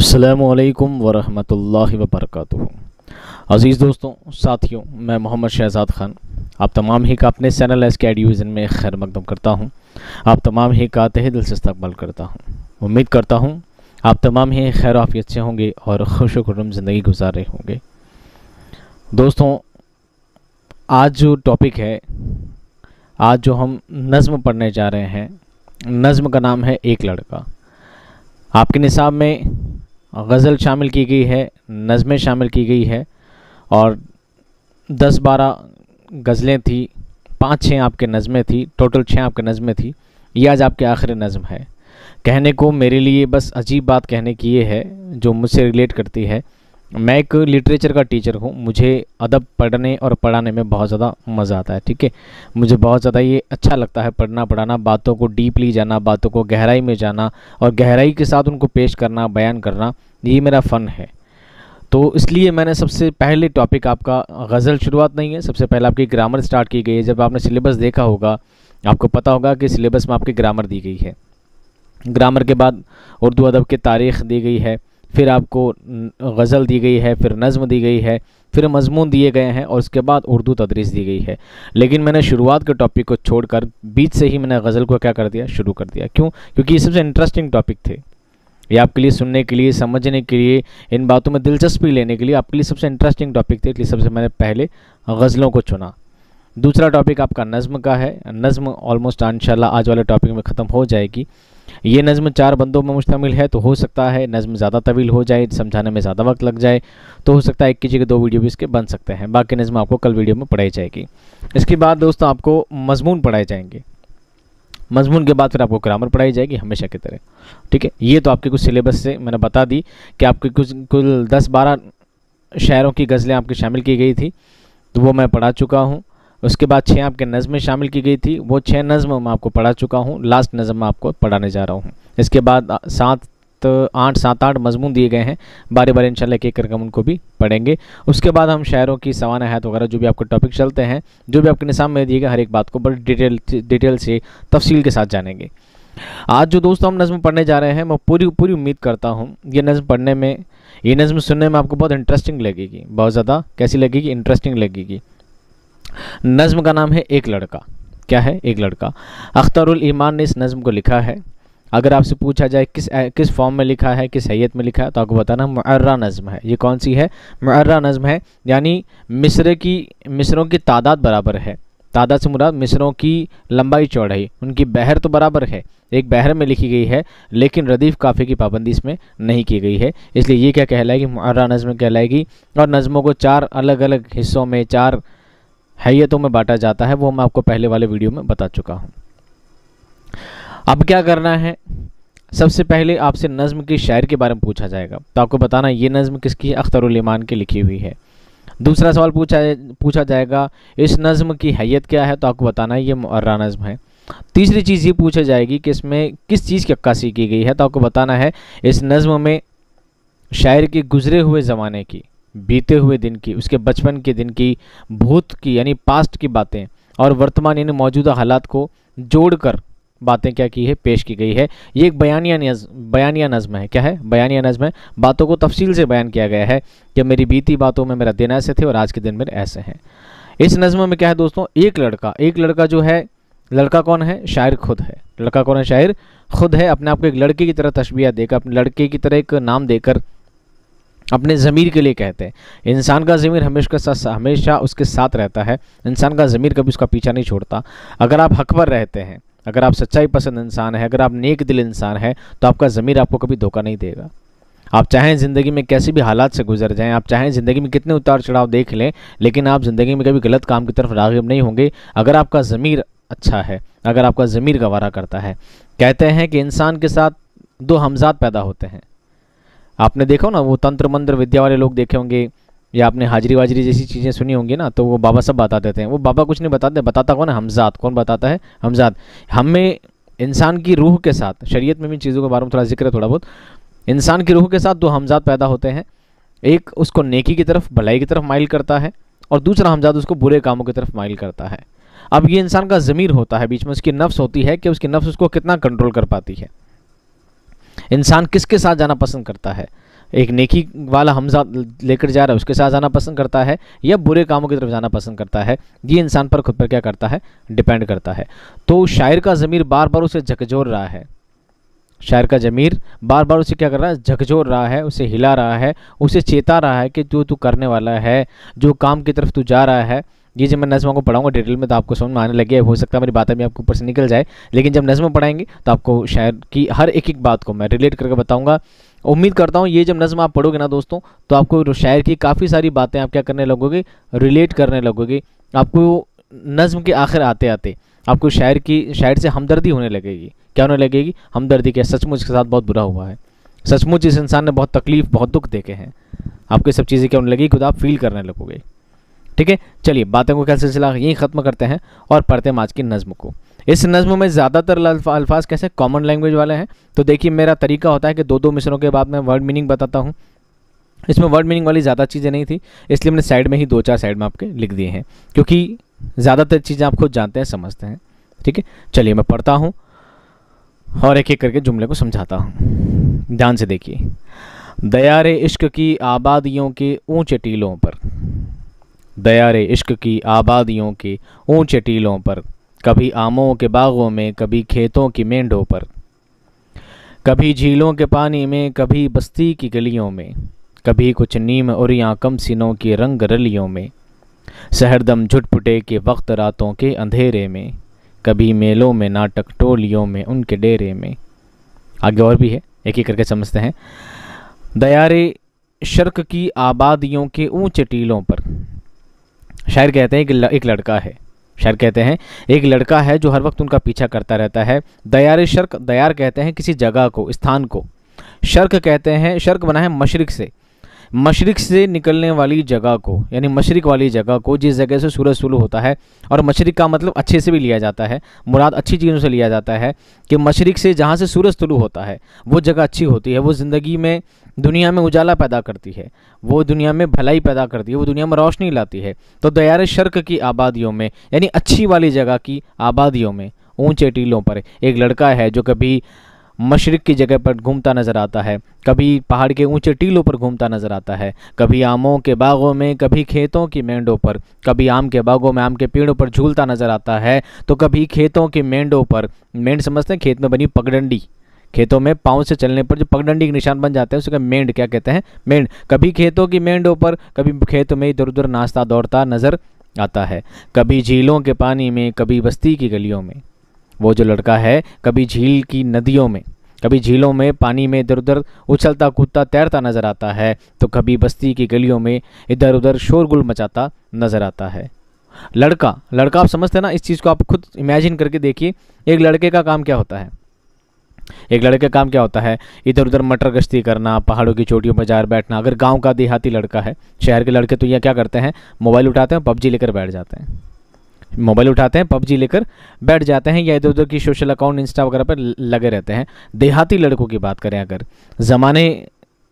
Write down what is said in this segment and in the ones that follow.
अल्लाम वरहमतुल्लाहि वबरकatuh अज़ीज़ दोस्तों साथियों मैं मोहम्मद शहजाद ख़ान आप तमाम ही का अपने चैनल एस के एडिविज़न में खैर मकदम करता हूँ आप तमाम ही का तह दिल से इस्तकबाल करता हूँ उम्मीद करता हूँ आप तमाम ही खैर आफियत से होंगे और खुश वुरम ज़िंदगी गुजार रहे होंगे दोस्तों आज जो टॉपिक है आज जो हम नज़म पढ़ने जा रहे हैं नज़म का नाम है एक लड़का आपके निसाब में गज़ल शामिल की गई है नज़में शामिल की गई है और दस बारह गज़लें थी पाँच छः आपके नज़में थी टोटल छः आपके नज़में थी ये आज आपके आखिरी नज़म है कहने को मेरे लिए बस अजीब बात कहने की ये है जो मुझसे रिलेट करती है मैं एक लिटरेचर का टीचर हूँ मुझे अदब पढ़ने और पढ़ाने में बहुत ज़्यादा मज़ा आता है ठीक है मुझे बहुत ज़्यादा ये अच्छा लगता है पढ़ना पढ़ाना बातों को डीपली जाना बातों को गहराई में जाना और गहराई के साथ उनको पेश करना बयान करना ये मेरा फ़न है तो इसलिए मैंने सबसे पहले टॉपिक आपका गज़ल शुरुआत नहीं है सबसे पहले आपकी ग्रामर स्टार्ट की गई है जब आपने सिलेबस देखा होगा आपको पता होगा कि सिलेबस में आपकी ग्रामर दी गई है ग्रामर के बाद उर्दू अदब की तारीख़ दी गई है फिर आपको गज़ल दी गई है फिर नज़म दी गई है फिर मजमून दिए गए हैं और उसके बाद उर्दू तदरीस दी गई है लेकिन मैंने शुरुआत के टॉपिक को छोड़कर बीच से ही मैंने गज़ल को क्या कर दिया शुरू कर दिया क्यों क्योंकि ये सबसे इंटरेस्टिंग टॉपिक थे ये आपके लिए सुनने के लिए समझने के लिए इन बातों में दिलचस्पी लेने के लिए आपके लिए सबसे इंटरेस्टिंग टॉपिक थे इसलिए सबसे मैंने पहले गज़लों को चुना दूसरा टॉपिक आपका नज़म का है नज़म ऑलमोस्ट इनशाला आज वाले टॉपिक में ख़त्म हो जाएगी ये नज़म चार बंदों में मुश्तमिल है तो हो सकता है नज़म ज़्यादा तवील हो जाए समझाने में ज़्यादा वक्त लग जाए तो हो सकता है एक की जगह दो वीडियो भी इसके बन सकते हैं बाकी नज़म आपको कल वीडियो में पढ़ाई जाएगी इसके बाद दोस्तों आपको मजमून पढ़ाए जाएंगे मजमून के बाद फिर आपको ग्रामर पढ़ाई जाएगी हमेशा की तरह ठीक है ये तो आपके कुछ सिलेबस से मैंने बता दी कि आपके कुछ कुल दस बारह शायरों की गज़लें आपकी शामिल की गई थी तो वो मैं पढ़ा चुका हूँ उसके बाद छः आपके नज़में शामिल की गई थी वो छः नज़म मैं आपको पढ़ा चुका हूँ लास्ट नज़म मैं आपको पढ़ाने जा रहा हूँ इसके बाद सात आठ सात आठ मजमून दिए गए हैं बारी बारी इंशाल्लाह एक एक करके हम उनको भी पढ़ेंगे उसके बाद हम शायरों की सवान हयात वगैरह जो भी आपके टॉपिक चलते हैं जो भी आपके निसाम में दिएगा हर एक बात को बड़ी डिटेल डिटेल से तफसील के साथ जानेंगे आज जो दोस्तों हम नज़म पढ़ने जा रहे हैं मैं पूरी पूरी उम्मीद करता हूँ ये नज़म पढ़ने में ये नज़म सुनने में आपको बहुत इंटरेस्टिंग लगेगी बहुत ज़्यादा कैसी लगेगी इंटरेस्टिंग लगेगी नज़म का नाम है एक लड़का क्या है एक लड़का अख्तरुल ईमान ने इस नज़म को लिखा है अगर आपसे पूछा जाए किस किस फॉर्म में लिखा है किस हैत में लिखा है तो आपको बताना मर्रा नज़म है ये कौन सी है मर्रा नज़म है यानी मिसरे की मिसरों की तादाद बराबर है तादाद से मुराद मिसरों की लंबाई चौड़ाई उनकी बहर तो बराबर है एक बहर में लिखी गई है लेकिन रदीफ़ काफ़ी की पाबंदी इसमें नहीं की गई है इसलिए ये क्या कहलाएगी मर्रा नज़म कहलाएगी और नज़मों को चार अलग अलग हिस्सों में चार हैयतों में बांटा जाता है वो मैं आपको पहले वाले वीडियो में बता चुका हूँ अब क्या करना है सबसे पहले आपसे नज़म के शायर के बारे में पूछा जाएगा तो आपको बताना ये नज़म किसकी है अख्तरुलमान की लिखी हुई है दूसरा सवाल पूछा पूछा जाएगा इस नज़म की हैत क्या है तो आपको बताना ये मुर्रा नज़म है तीसरी चीज़ ये पूछा जाएगी कि इसमें किस चीज़ की अक्कासी की गई है तो आपको बताना है इस नज़म में शायर के गुजरे हुए ज़माने की बीते हुए दिन की उसके बचपन के दिन की भूत की यानी पास्ट की बातें और वर्तमान यानी मौजूदा हालात को जोड़कर बातें क्या की है पेश की गई है ये एक बयानिया नज बयानिया नज़म है क्या है बयानिया नज़म है बातों को तफसील से बयान किया गया है कि मेरी बीती बातों में मेरा दिन ऐसे थे और आज के दिन मेरे ऐसे हैं इस नज़म में क्या है दोस्तों एक लड़का एक लड़का जो है लड़का कौन है शायर खुद है लड़का कौन है शायर खुद है अपने आप को एक लड़के की तरह तस्वीर देकर अपने लड़के की तरह एक नाम देकर अपने ज़मीर के लिए कहते हैं इंसान का ज़मीर हमेशा साथ हमेशा उसके साथ रहता है इंसान का ज़मीर कभी उसका पीछा नहीं छोड़ता अगर आप हक पर रहते हैं अगर आप सच्चाई पसंद इंसान है अगर आप नेक दिल इंसान है तो आपका ज़मीर आपको कभी धोखा नहीं देगा आप चाहें ज़िंदगी में कैसे भी हालात से गुजर जाएं आप चाहें ज़िंदगी में कितने उतार चढ़ाव देख लें लेकिन आप ज़िंदगी में कभी गलत काम की तरफ रागब नहीं होंगे अगर आपका ज़मीर अच्छा है अगर आपका ज़मीर गवारा करता है कहते हैं कि इंसान के साथ दो हमजात पैदा होते हैं आपने देखो ना वो तंत्र मंत्र विद्या वाले लोग देखे होंगे या आपने हाजरी वाजरी जैसी चीज़ें सुनी होंगी ना तो वो बाबा सब बता देते हैं वो बाबा कुछ नहीं बताते बताता कौन है हमजाद कौन बताता है हमजाद हमें इंसान की रूह के साथ शरीयत में भी चीज़ों के बारे में थोड़ा जिक्र है थोड़ा बहुत इंसान की रूह के साथ दो हमजाद पैदा होते हैं एक उसको नेकी की तरफ भलाई की तरफ माइल करता है और दूसरा हमजाद उसको बुरे कामों की तरफ माइल करता है अब ये इंसान का ज़मीर होता है बीच में उसकी नफ्स होती है कि उसकी नफ्स उसको कितना कंट्रोल कर पाती है इंसान किसके साथ जाना पसंद करता है एक नेकी वाला हमजा लेकर जा रहा है उसके साथ जाना पसंद करता है या बुरे कामों की तरफ जाना पसंद करता है ये इंसान पर खुद पर क्या करता है डिपेंड करता है तो शायर का ज़मीर बार बार उसे झकझोर रहा है शायर का जमीर बार बार उसे क्या कर रहा है झकझोर रहा है उसे हिला रहा है उसे चेता रहा है कि जो तू करने वाला है जो काम की तरफ तू जा रहा है ये जब मैं नज़मों को पढ़ाऊंगा डिटेल में तो आपको समझ में आने लगे हो सकता है मेरी बातें भी आपको ऊपर से निकल जाए लेकिन जब नज़म पढ़ाएंगे तो आपको शायर की हर एक एक बात को मैं रिलेट करके बताऊँगा उम्मीद करता हूँ ये जब नज़म आप पढ़ोगे ना दोस्तों तो आपको शायर की काफ़ी सारी बातें आप क्या करने लगोगे रिलेट करने लगोगे आपको नज़म के आखिर आते आते आपको शायर की शायर से हमदर्दी होने लगेगी क्या होने लगेगी हमदर्दी क्या सचमुच के साथ बहुत बुरा हुआ है सचमुच इस इंसान ने बहुत तकलीफ़ बहुत दुख देखे हैं आपको सब चीज़ें क्या होने लगेगी खुद आप फील करने लगोगे ठीक है चलिए बातें को क्या सिलसिला यहीं ख़त्म करते हैं और पढ़ते हैं आज की नज्म को इस नज्म में ज़्यादातर अल्फाज कैसे कॉमन लैंग्वेज वाले हैं तो देखिए मेरा तरीका होता है कि दो दो मिसरों के बाद मैं वर्ड मीनिंग बताता हूँ इसमें वर्ड मीनिंग वाली ज़्यादा चीज़ें नहीं थी इसलिए मैंने साइड में ही दो चार साइड में आपके लिख दिए हैं क्योंकि ज़्यादातर चीज़ें आप खुद जानते हैं समझते हैं ठीक है चलिए मैं पढ़ता हूँ और एक एक करके जुमले को समझाता हूँ ध्यान से देखिए दया इश्क की आबादियों के ऊंचे टीलों पर दया इश्क की आबादियों के ऊंचे टीलों पर कभी आमों के बागों में कभी खेतों की मेंढों पर कभी झीलों के पानी में कभी बस्ती की गलियों में कभी कुछ नीम और या कम सिनों की रंग रलियों में सहरदम झुटपुटे के वक्त रातों के अंधेरे में कभी मेलों में नाटक टोलियों में उनके डेरे में आगे और भी है एक ही करके समझते हैं दयारे शर्क की आबादियों के ऊंचे टीलों पर शायर कहते हैं कि एक लड़का है शायर कहते हैं एक लड़का है जो हर वक्त उनका पीछा करता रहता है दयार शर्क दयार कहते हैं किसी जगह को स्थान को शर्क कहते हैं शर्क बना है मशरक से मशरक से निकलने वाली जगह को यानी मशरक वाली जगह को जिस जगह से सूरज शुरू होता है और मशरक का मतलब अच्छे से भी लिया जाता है मुराद अच्छी चीज़ों से लिया जाता है कि मशरक से जहाँ से सूरज शुरू होता है वो जगह अच्छी होती है वो ज़िंदगी में दुनिया में उजाला पैदा करती है वो दुनिया में भलाई पैदा करती है वो दुनिया में रोशनी लाती है तो दयार शर्क की आबादियों में यानी अच्छी वाली जगह की आबादियों में ऊंचे टीलों पर एक लड़का है जो कभी मशरक़ की जगह पर घूमता नज़र आता है कभी पहाड़ के ऊंचे टीलों पर घूमता नज़र आता है कभी आमों के बागों में कभी खेतों की मेंढों पर कभी आम के बागों में आम के पेड़ों पर झूलता नज़र आता है तो कभी खेतों की मेंढों पर मेंढ समझते हैं खेत में बनी पगडंडी खेतों में पाँव से चलने पर जो पगडंडी के निशान बन जाते हैं उसके मेंढ क्या कहते हैं मेंढ कभी खेतों की मेंढों पर कभी खेतों में इधर उधर नाश्ता दौड़ता नज़र आता है कभी झीलों के पानी में कभी बस्ती की गलियों में वो जो लड़का है कभी झील की नदियों में कभी झीलों में पानी में इधर उधर उछलता कूदता तैरता नजर आता है तो कभी बस्ती की गलियों में इधर उधर शोरगुल मचाता नजर आता है लड़का लड़का आप समझते हैं ना इस चीज़ को आप खुद इमेजिन करके देखिए एक लड़के का काम क्या होता है एक लड़के का काम क्या होता है इधर उधर मटर गश्ती करना पहाड़ों की चोटियों पर जाकर बैठना अगर गांव का देहाती लड़का है शहर के लड़के तो यह क्या करते हैं मोबाइल उठाते हैं पबजी लेकर बैठ जाते हैं मोबाइल उठाते हैं पबजी लेकर बैठ जाते हैं या इधर उधर की सोशल अकाउंट इंस्टा वगैरह पर लगे रहते हैं देहाती लड़कों की बात करें अगर ज़माने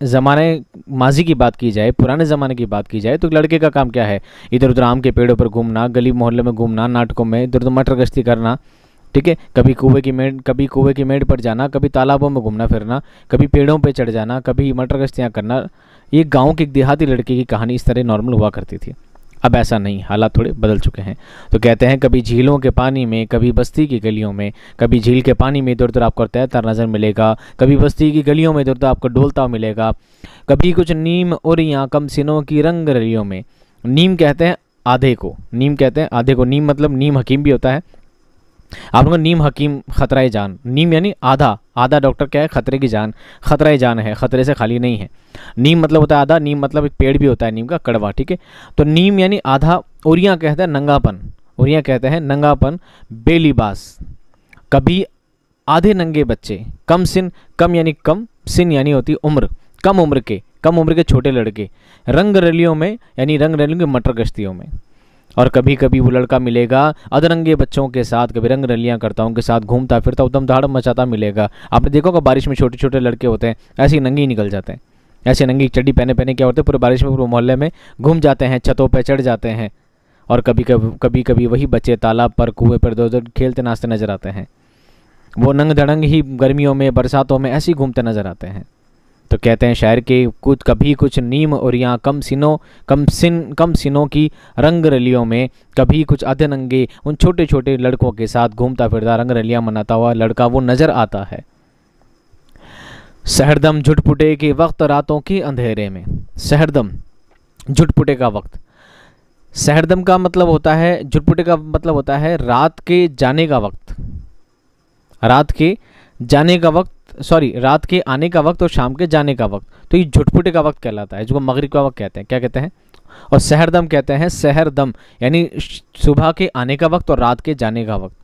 ज़माने माजी की बात की जाए पुराने ज़माने की बात की जाए तो लड़के का काम क्या है इधर उधर आम के पेड़ों पर घूमना गली मोहल्ले में घूमना नाटकों में इधर उधर मटर गश्ती करना ठीक है कभी कुएं की मेड कभी कुएं की मेड पर जाना कभी तालाबों में घूमना फिरना कभी पेड़ों पर चढ़ जाना कभी मटर गश्तियाँ करना ये गाँव की देहाती लड़के की कहानी इस तरह नॉर्मल हुआ करती थी अब ऐसा नहीं हालात थोड़े बदल चुके हैं तो कहते हैं कभी झीलों के पानी में कभी बस्ती की गलियों में कभी झील के पानी में इधर उधर आपको तैरता नज़र मिलेगा कभी बस्ती की गलियों में इधर उधर आपको डोलता मिलेगा कभी कुछ नीम और या कम सिनों की रंग रलियों में नीम कहते हैं आधे को नीम कहते हैं आधे को नीम मतलब नीम हकीम भी होता है आप लोगों नीम हकीम खतरा जान नीम यानी आधा आधा डॉक्टर क्या है खतरे की जान खतरा जान है खतरे से खाली नहीं है नीम मतलब होता है आधा नीम मतलब एक पेड़ भी होता है नीम का कड़वा ठीक है तो नीम यानी आधा उरिया कहते हैं नंगापन उरिया कहते हैं नंगापन बेलिबास कभी आधे नंगे बच्चे कम सिन कम यानी कम सिन यानी होती उम्र कम उम्र के कम उम्र के छोटे लड़के रंग रलियों में यानी रंग रलियों की मटर गश्तियों में और कभी कभी वो लड़का मिलेगा अधरंगे बच्चों के साथ कभी रंग रलियाँ करता उनके साथ घूमता फिरता उदम धाड़म मचाता मिलेगा आपने देखा कि बारिश में छोटे छोटे लड़के होते हैं ऐसे ही नंगे ही निकल जाते हैं ऐसे नंगी चड्डी पहने पहने क्या होते हैं पूरे बारिश में पूरे मोहल्ले में घूम जाते हैं छतों पर चढ़ जाते हैं और कभी कभी कभी कभी वही बच्चे तालाब पर कुएँ पर दो दो खेलते नाचते नजर आते हैं वो नंग धड़ंग ही गर्मियों में बरसातों में ऐसे ही घूमते नजर आते हैं तो कहते हैं शायर के कुछ कभी कुछ नीम और यहाँ कम सिनों कम सिन कम सिनों की रंग रलियों में कभी कुछ अधे नंगे उन छोटे छोटे लड़कों के साथ घूमता फिरता रंग रलियाँ मनाता हुआ लड़का वो नज़र आता है सहरदम झुटपुटे के वक्त रातों के अंधेरे में सहरदम झुटपुटे का वक्त सहरदम का मतलब होता है झुटपुटे का मतलब होता है रात के जाने का वक्त रात के जाने का वक्त सॉरी रात के आने का वक्त और शाम के जाने का वक्त तो ये झुटपुटे का वक्त कहलाता है जिसको मगरिब का वक्त कहते हैं क्या कहते हैं और सहरदम कहते हैं सहरदम यानी सुबह के आने का वक्त और रात के जाने का वक्त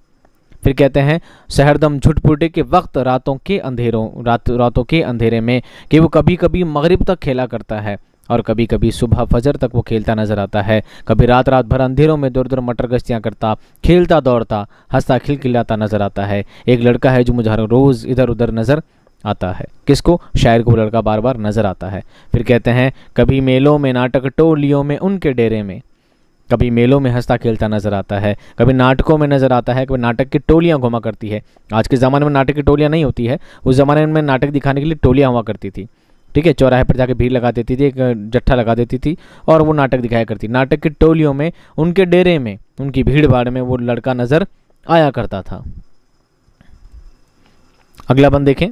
फिर कहते हैं सहरदम झुटपुटे के वक्त रातों के अंधेरों रात रातों के अंधेरे में कि वो कभी कभी मगरिब तक खेला करता है और कभी कभी सुबह फजर तक वो खेलता नजर आता है कभी रात रात भर अंधेरों में दूर दूर मटर गश्तियाँ करता खेलता दौड़ता हंसता खिलखिलाता नजर आता है एक लड़का है जो मुझे हर रोज़ इधर उधर नज़र आता है किसको शायर को लड़का बार बार नजर आता है फिर कहते हैं कभी मेलों में नाटक टोलियों में उनके डेरे में कभी मेलों में हंसता खेलता नजर आता है कभी नाटकों में नजर आता है कभी नाटक की टोलियाँ घुमा करती है आज के ज़माने में नाटक की टोलियाँ नहीं होती है उस ज़माने में नाटक दिखाने के लिए टोलियाँ हुआ करती थी ठीक है चौराहे पर जाके भीड़ लगा देती थी एक जट्ठा लगा देती थी और वो नाटक दिखाया करती नाटक की टोलियों में उनके डेरे में उनकी भीड़ भाड़ में वो लड़का नज़र आया करता था अगला बंद देखें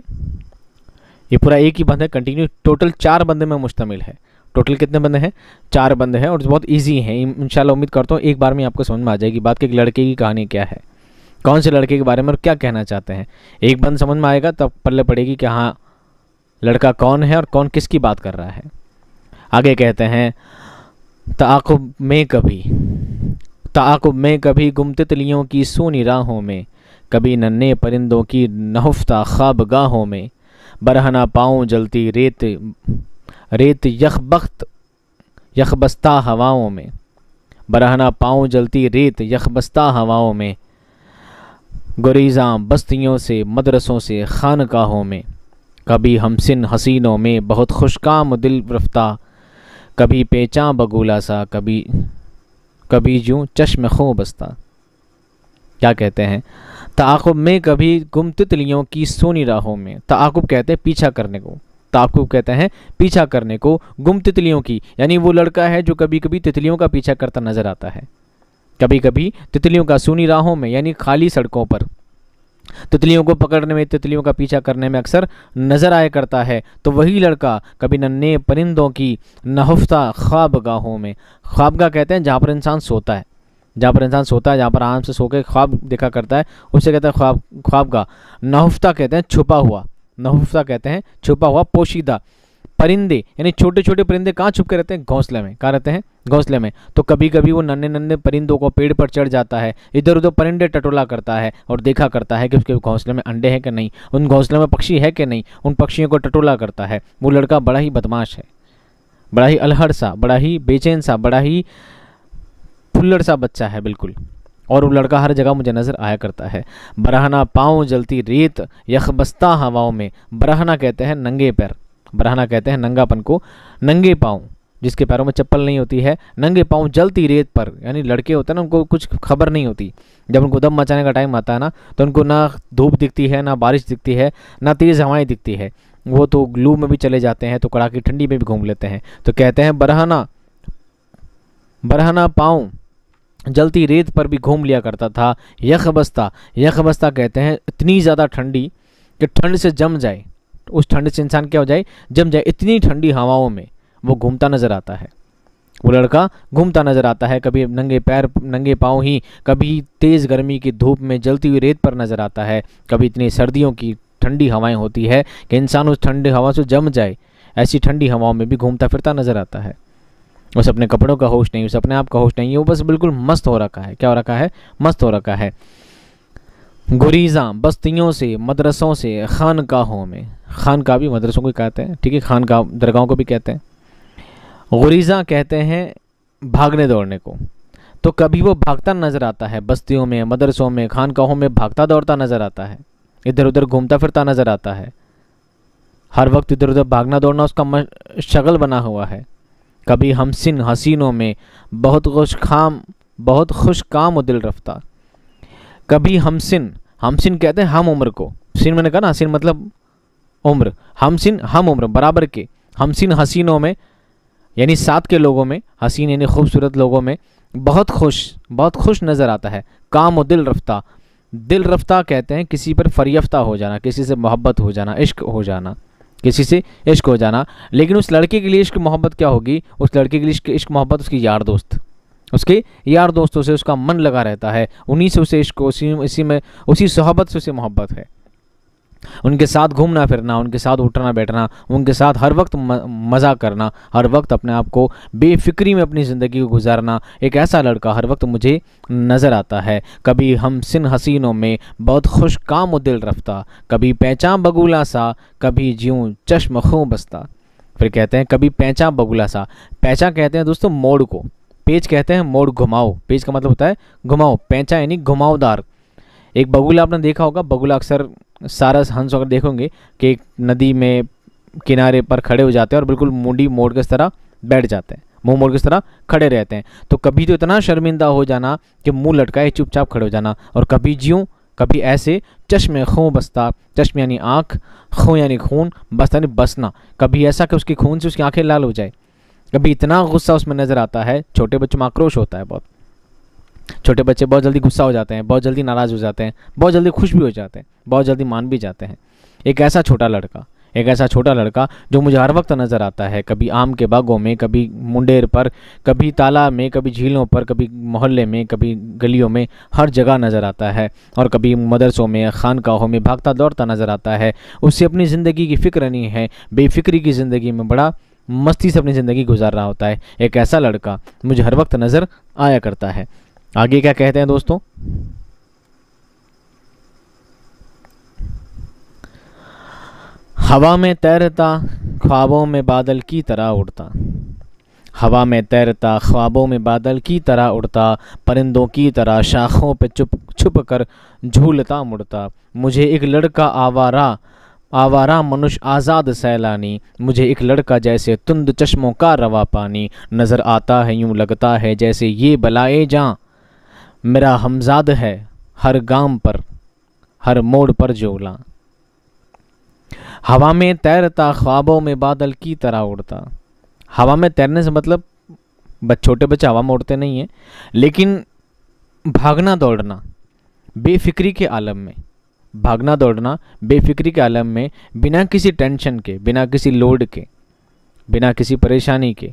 ये पूरा एक ही बंद है कंटिन्यू टोटल चार बंदे में मुश्तमिल है टोटल कितने बंदे हैं चार बंदे हैं और बहुत ईजी हैं इन उम्मीद करता हूँ एक बार में आपको समझ में आ जाएगी बात कि एक लड़के की कहानी क्या है कौन से लड़के के बारे में और क्या कहना चाहते हैं एक बंद समझ में आएगा तब पल्ले पड़ेगी कि हाँ लड़का कौन है और कौन किसकी बात कर रहा है आगे कहते हैं ताकुब में कभी ताकुब में कभी गुम तितलियों की सोनी राहों में कभी नन्हे परिंदों की नहफ्ता गाहों में बरहना पाँव जलती रेत रेत यखबख्त यखबस्ता हवाओं में बरहना पाँव जलती रेत यखबस्ता हवाओं में गुरीजा बस्तियों से मदरसों से खानकाहों में कभी हमसिन हसीनों में बहुत खुशकाम दिल रफ्ता कभी पेचा बगुला सा कभी कभी जूँ चश्म खो बस्ता क्या कहते हैं ताकुब में कभी गुम तितलियों की सोनी राहों में ताकुब कहते हैं पीछा करने को ताकुब कहते हैं पीछा करने को गुम तितलियों की यानी वो लड़का है जो कभी कभी तितलियों का पीछा करता नजर आता है कभी कभी तितलियों का सोनी राहों में यानी खाली सड़कों पर तितलियों को पकड़ने में तितलियों का पीछा करने में अक्सर नजर आया करता है तो वही लड़का कभी नन्हे परिंदों की नहफ्ता ख्वाबगाहों में ख्वाबगा कहते हैं जहाँ पर इंसान सोता है जहाँ पर इंसान सोता है जहाँ पर आराम से सो के ख्वाब देखा करता है उसे कहते हैं ख्वाब ख्वाबगाह नहफ्ता कहते हैं छुपा हुआ नहफ्ता कहते हैं छुपा हुआ पोशीदा परिंदे यानी छोटे छोटे परिंदे कहाँ छुप के रहते हैं घोंसले में कहाँ रहते हैं घोंसले में तो कभी कभी वो नन्हे नन्हे परिंदों को पेड़ पर चढ़ जाता है इधर उधर परिंदे टटोला करता है और देखा करता है कि उसके घोंसले में अंडे हैं कि नहीं उन घोंसले में पक्षी है कि नहीं उन पक्षियों को टटोला करता है वो लड़का बड़ा ही बदमाश है बड़ा ही अलहड़ सा बड़ा ही बेचैन सा बड़ा ही फुल्लड़ सा बच्चा है बिल्कुल और वो लड़का हर जगह मुझे नज़र आया करता है बरहना पाँव जलती रेत यखबस्ता हवाओं में बरहना कहते हैं नंगे पैर बरहना कहते हैं नंगापन को नंगे पाँव जिसके पैरों में चप्पल नहीं होती है नंगे पाँव जलती रेत पर यानी लड़के होते हैं ना उनको कुछ खबर नहीं होती जब उनको दम मचाने का टाइम आता है ना तो उनको ना धूप दिखती है ना बारिश दिखती है ना तेज़ हवाएं दिखती है वो तो ग्लू में भी चले जाते हैं तो कड़ाके ठंडी में भी घूम लेते हैं तो कहते हैं बरहना बरहना पाँव जलती रेत पर भी घूम लिया करता था यख बस्ता यख बस्ता कहते हैं इतनी ज़्यादा ठंडी कि ठंड से जम जाए उस ठंड से इंसान क्या हो जाए जम जाए इतनी ठंडी हवाओं में वो घूमता नजर आता है वो लड़का घूमता नजर आता है कभी नंगे पैर नंगे पाँव ही कभी तेज़ गर्मी की धूप में जलती हुई रेत पर नजर आता है कभी इतनी सर्दियों की ठंडी हवाएं होती है कि इंसान उस ठंडी हवा से जम जाए ऐसी ठंडी हवाओं में भी घूमता फिरता नजर आता है उस अपने कपड़ों का होश नहीं उस अपने आप का होश नहीं है वो बस बिल्कुल मस्त हो रखा है क्या हो रखा है मस्त हो रखा है गुरीज़ा बस्तियों से मदरसों से खानकाहों में का भी मदरसों को कहते हैं ठीक है का दरगाहों को भी कहते हैं गुरीज़ा कहते हैं भागने दौड़ने को तो कभी वो भागता नज़र आता है बस्तियों में मदरसों में खानकाहों में भागता दौड़ता नज़र आता है इधर उधर घूमता फिरता नज़र आता है हर वक्त इधर उधर भागना दौड़ना उसका शगल बना हुआ है कभी हमसिन हसीनों में बहुत खुश खाम बहुत खुश काम दिल रफ्तार कभी हमसिन हमसिन कहते हैं हम उम्र को सिन मैंने कहा ना हसिन मतलब उम्र हमसिन हम उम्र बराबर के हमसिन हसीनों में यानी साथ के लोगों में हसीन यानी खूबसूरत लोगों में बहुत खुश बहुत खुश नज़र आता है काम और दिल रफ्ता दिल रफ्ता कहते हैं किसी पर फरियफ्ता हो जाना किसी से मोहब्बत हो जाना इश्क हो जाना किसी से इश्क हो जाना लेकिन उस लड़के के लिए इश्क मोहब्बत क्या होगी उस लड़के के लिए इश्क मोहब्बत उसकी यार दोस्त उसके यार दोस्तों से उसका मन लगा रहता है उन्हीं से उसे इश्क उसी इसी में उसी सोहबत से उसे मोहब्बत है उनके साथ घूमना फिरना उनके साथ उठना बैठना उनके साथ हर वक्त मज़ा करना हर वक्त अपने आप को बेफिक्री में अपनी ज़िंदगी को गुजारना एक ऐसा लड़का हर वक्त मुझे नज़र आता है कभी हम सिन हसीनों में बहुत खुश काम दिल रफ्ता कभी पहचान बगुला सा कभी ज्यों चश्म खूँ बसता फिर कहते हैं कभी पहचान बगुला सा पहचान कहते हैं दोस्तों मोड़ को पेच कहते हैं मोड़ घुमाओ पेच का मतलब होता है घुमाओ पैंचा यानी घुमावदार एक बगुला आपने देखा होगा बगुला अक्सर सारस हंस अगर देखोगे कि एक नदी में किनारे पर खड़े हो जाते हैं और बिल्कुल मुंडी मोड़ की तरह बैठ जाते हैं मुंह मोड़ की तरह खड़े रहते हैं तो कभी तो इतना शर्मिंदा हो जाना कि मुंह लटकाए चुपचाप खड़े हो जाना और कभी ज्यूँ कभी ऐसे चश्मे खो बस्ता चश्मे यानी आँख खो यानी खून बसता यानी बसना कभी ऐसा कि उसकी खून से उसकी आँखें लाल हो जाए कभी इतना गुस्सा उसमें नज़र आता है छोटे बच्चों में आक्रोश होता है बहुत छोटे बच्चे बहुत जल्दी गुस्सा हो जाते हैं बहुत जल्दी नाराज़ हो जाते हैं बहुत जल्दी खुश भी हो जाते हैं बहुत जल्दी मान भी जाते हैं एक ऐसा छोटा लड़का एक ऐसा छोटा लड़का जो मुझे हर वक्त नज़र आता है कभी आम के बागों में कभी मुंडेर पर कभी तालाब में कभी झीलों पर कभी मोहल्ले में कभी गलियों में हर जगह नज़र आता है और कभी मदरसों में खानकाहों में भागता दौड़ता नज़र आता है उससे अपनी ज़िंदगी की फ़िक्र नहीं है बेफिक्री की ज़िंदगी में बड़ा मस्ती से अपनी ज़िंदगी गुजार रहा होता है एक ऐसा लड़का मुझे हर वक्त नज़र आया करता है आगे क्या कहते हैं दोस्तों हवा में तैरता ख्वाबों में बादल की तरह उड़ता हवा में तैरता ख्वाबों में बादल की तरह उड़ता परिंदों की तरह शाखों पर चुप छुप कर झूलता मुड़ता मुझे एक लड़का आवारा आवारा मनुष्य आज़ाद सैलानी मुझे एक लड़का जैसे तुंद चश्मों का रवा पानी नज़र आता है यूं लगता है जैसे ये बलाए जा मेरा हमजाद है हर गाम पर हर मोड़ पर जोला हवा में तैरता ख्वाबों में बादल की तरह उड़ता हवा में तैरने से मतलब छोटे बच्चे हवा में उड़ते नहीं हैं लेकिन भागना दौड़ना बेफिक्री के आलम में भागना दौड़ना बेफिक्री के आलम में बिना किसी टेंशन के बिना किसी लोड के बिना किसी परेशानी के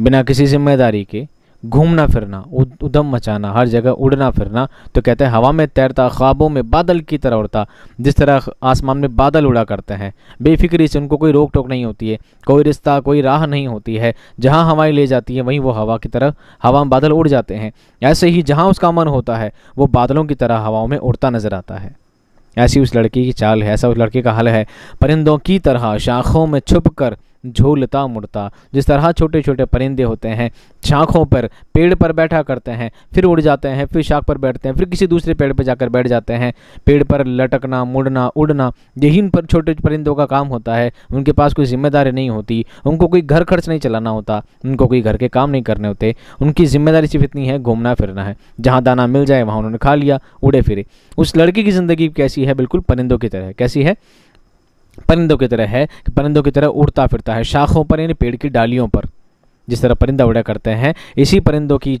बिना किसी जिम्मेदारी के घूमना फिरना उधम मचाना हर जगह उड़ना फिरना तो कहते हैं हवा में तैरता ख्वाबों में बादल की तरह उड़ता जिस तरह आसमान में बादल उड़ा करते हैं बेफिक्री से उनको कोई रोक टोक नहीं होती है कोई रिश्ता कोई राह नहीं होती है जहाँ हवाएं ले जाती हैं वहीं वो हवा की तरह हवा में बादल उड़ जाते हैं ऐसे ही जहाँ उसका मन होता है वो बादलों की तरह हवाओं में उड़ता नजर आता है ऐसी उस लड़की की चाल है ऐसा उस लड़के का हल है परिंदों की तरह शाखों में छुप कर झूलता मुड़ता जिस तरह छोटे छोटे परिंदे होते हैं शाखों पर पेड़ पर बैठा करते हैं फिर उड़ जाते हैं फिर शाख पर बैठते हैं फिर किसी दूसरे पेड़ पर जाकर बैठ जाते हैं पेड़ पर लटकना मुड़ना उड़ना यही उन पर छोटे परिंदों का काम होता है उनके पास कोई जिम्मेदारी नहीं होती उनको कोई घर खर्च नहीं चलाना होता उनको कोई घर के काम नहीं करने होते उनकी जिम्मेदारी सिर्फ इतनी है घूमना फिरना है जहाँ दाना मिल जाए वहाँ उन्होंने खा लिया उड़े फिरे उस लड़की की ज़िंदगी कैसी है बिल्कुल परिंदों की तरह कैसी है परिंदों की तरह है परिंदों की तरह उड़ता फिरता है शाखों पर यानी पेड़ की डालियों पर जिस तरह परिंदा उड़ा करते हैं इसी परिंदों की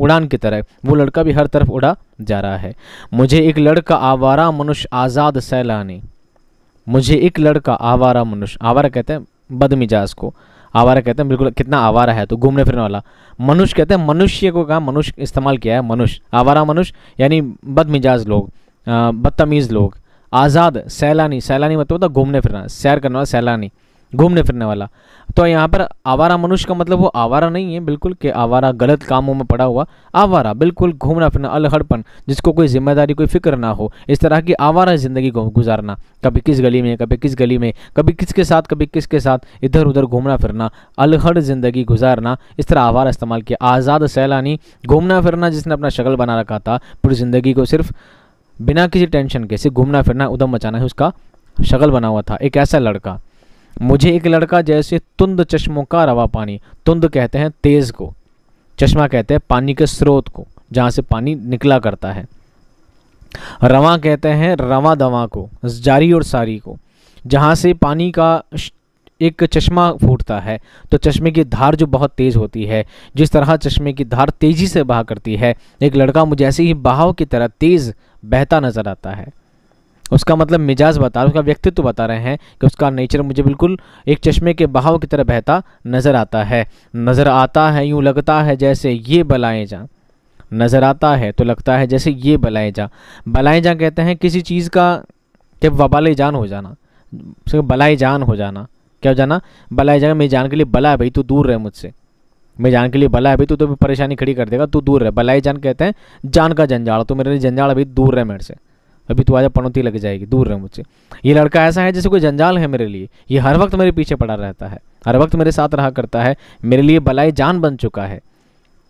उड़ान की तरह वो लड़का भी हर तरफ उड़ा जा रहा है मुझे एक लड़का आवारा मनुष्य आज़ाद सैलानी मुझे एक लड़का आवारा मनुष्य आवारा कहते हैं बदमिजाज को आवारा कहते हैं बिल्कुल कितना आवारा है तो घूमने फिरने वाला मनुष्य कहते हैं मनुष्य को कहा मनुष्य इस्तेमाल किया है मनुष्य आवारा मनुष्य यानी बदमिजाज लोग बदतमीज़ लोग आज़ाद सैलानी सैलानी मतलब होता घूमने फिरना सैर करने वाला सैलानी घूमने फिरने वाला तो यहाँ पर आवारा मनुष्य का मतलब वो आवारा नहीं है बिल्कुल कि आवारा गलत कामों में पड़ा हुआ आवारा बिल्कुल घूमना फिरना अलहड़पन जिसको कोई जिम्मेदारी कोई फिक्र ना हो इस तरह की आवारा ज़िंदगी गुजारना कभी किस गली में कभी किस गली में कभी किसके साथ कभी किसके साथ इधर उधर घूमना फिरना अलहड़ ज़िंदगी गुजारना इस तरह आवारा इस्तेमाल किया आज़ाद सैलानी घूमना फिरना जिसने अपना शक्ल बना रखा था पूरी ज़िंदगी को सिर्फ बिना किसी टेंशन के सिर्फ घूमना फिरना उदम मचाना है उसका शगल बना हुआ था एक ऐसा लड़का मुझे एक लड़का जैसे तुंद चश्मों का रवा पानी तुंद कहते हैं तेज़ को चश्मा कहते हैं पानी के स्रोत को जहाँ से पानी निकला करता है रवा कहते हैं रवा दवा को जारी और सारी को जहाँ से पानी का एक चश्मा फूटता है तो चश्मे की धार जो बहुत तेज़ होती है जिस तरह चश्मे की धार तेज़ी से बहा करती है एक लड़का मुझे ऐसे ही बहाव की तरह तेज़ बहता नज़र आता है उसका मतलब मिजाज बता उसका व्यक्तित्व बता रहे हैं कि उसका नेचर मुझे बिल्कुल एक चश्मे के बहाव की तरह बहता नज़र आता है नज़र आता है यूँ लगता है जैसे ये बलाएँ जा नज़र आता है तो लगता है जैसे ये बलाए जा बलाएँ जा कहते हैं किसी चीज़ का जब वबाल जान हो जाना बलाए जान हो जाना क्या हो जाना बलाए जान मेरी जान के लिए बला है भाई तू दूर रहे मुझसे मैं जान के लिए भला है अभी तू तो परेशानी खड़ी कर देगा तू दूर रह भलाई जान कहते हैं जान का जंजाल तो मेरे लिए जंजाल अभी दूर रहे मेरे से अभी तू आजा पनौती लग जाएगी दूर रहे मुझसे ये लड़का ऐसा है जैसे कोई जंजाल है मेरे लिए ये हर वक्त मेरे पीछे पड़ा रहता है हर वक्त मेरे साथ रहा करता है मेरे लिए भलाई जान बन चुका है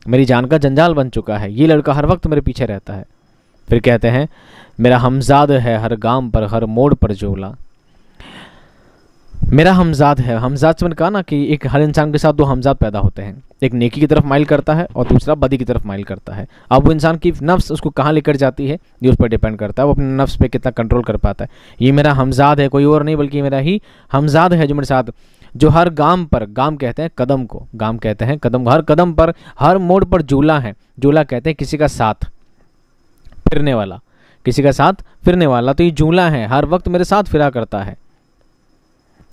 मेरी जान का जंजाल बन चुका है ये लड़का हर वक्त मेरे पीछे रहता है फिर कहते हैं मेरा हमजाद है हर गांव पर हर मोड़ पर जोला मेरा हमजाद है हमजाद से मैंने कहा ना कि एक हर इंसान के साथ दो हमजाद पैदा होते हैं एक नेकी की तरफ माइल करता है और दूसरा बदी की तरफ माइल करता है अब वो इंसान की नफ्स उसको कहाँ लेकर जाती है ये उस पर डिपेंड करता है वो अपने नफ्स पे कितना कंट्रोल कर पाता है ये मेरा हमजाद है कोई और नहीं बल्कि मेरा ही हमजाद है जो मेरे साथ जो हर गाम पर गाम कहते हैं कदम को गाम कहते हैं कदम हर कदम पर हर मोड़ पर झूला है झूला कहते हैं किसी का साथ फिरने वाला किसी का साथ फिरने वाला तो ये झूला है हर वक्त मेरे साथ फिरा करता है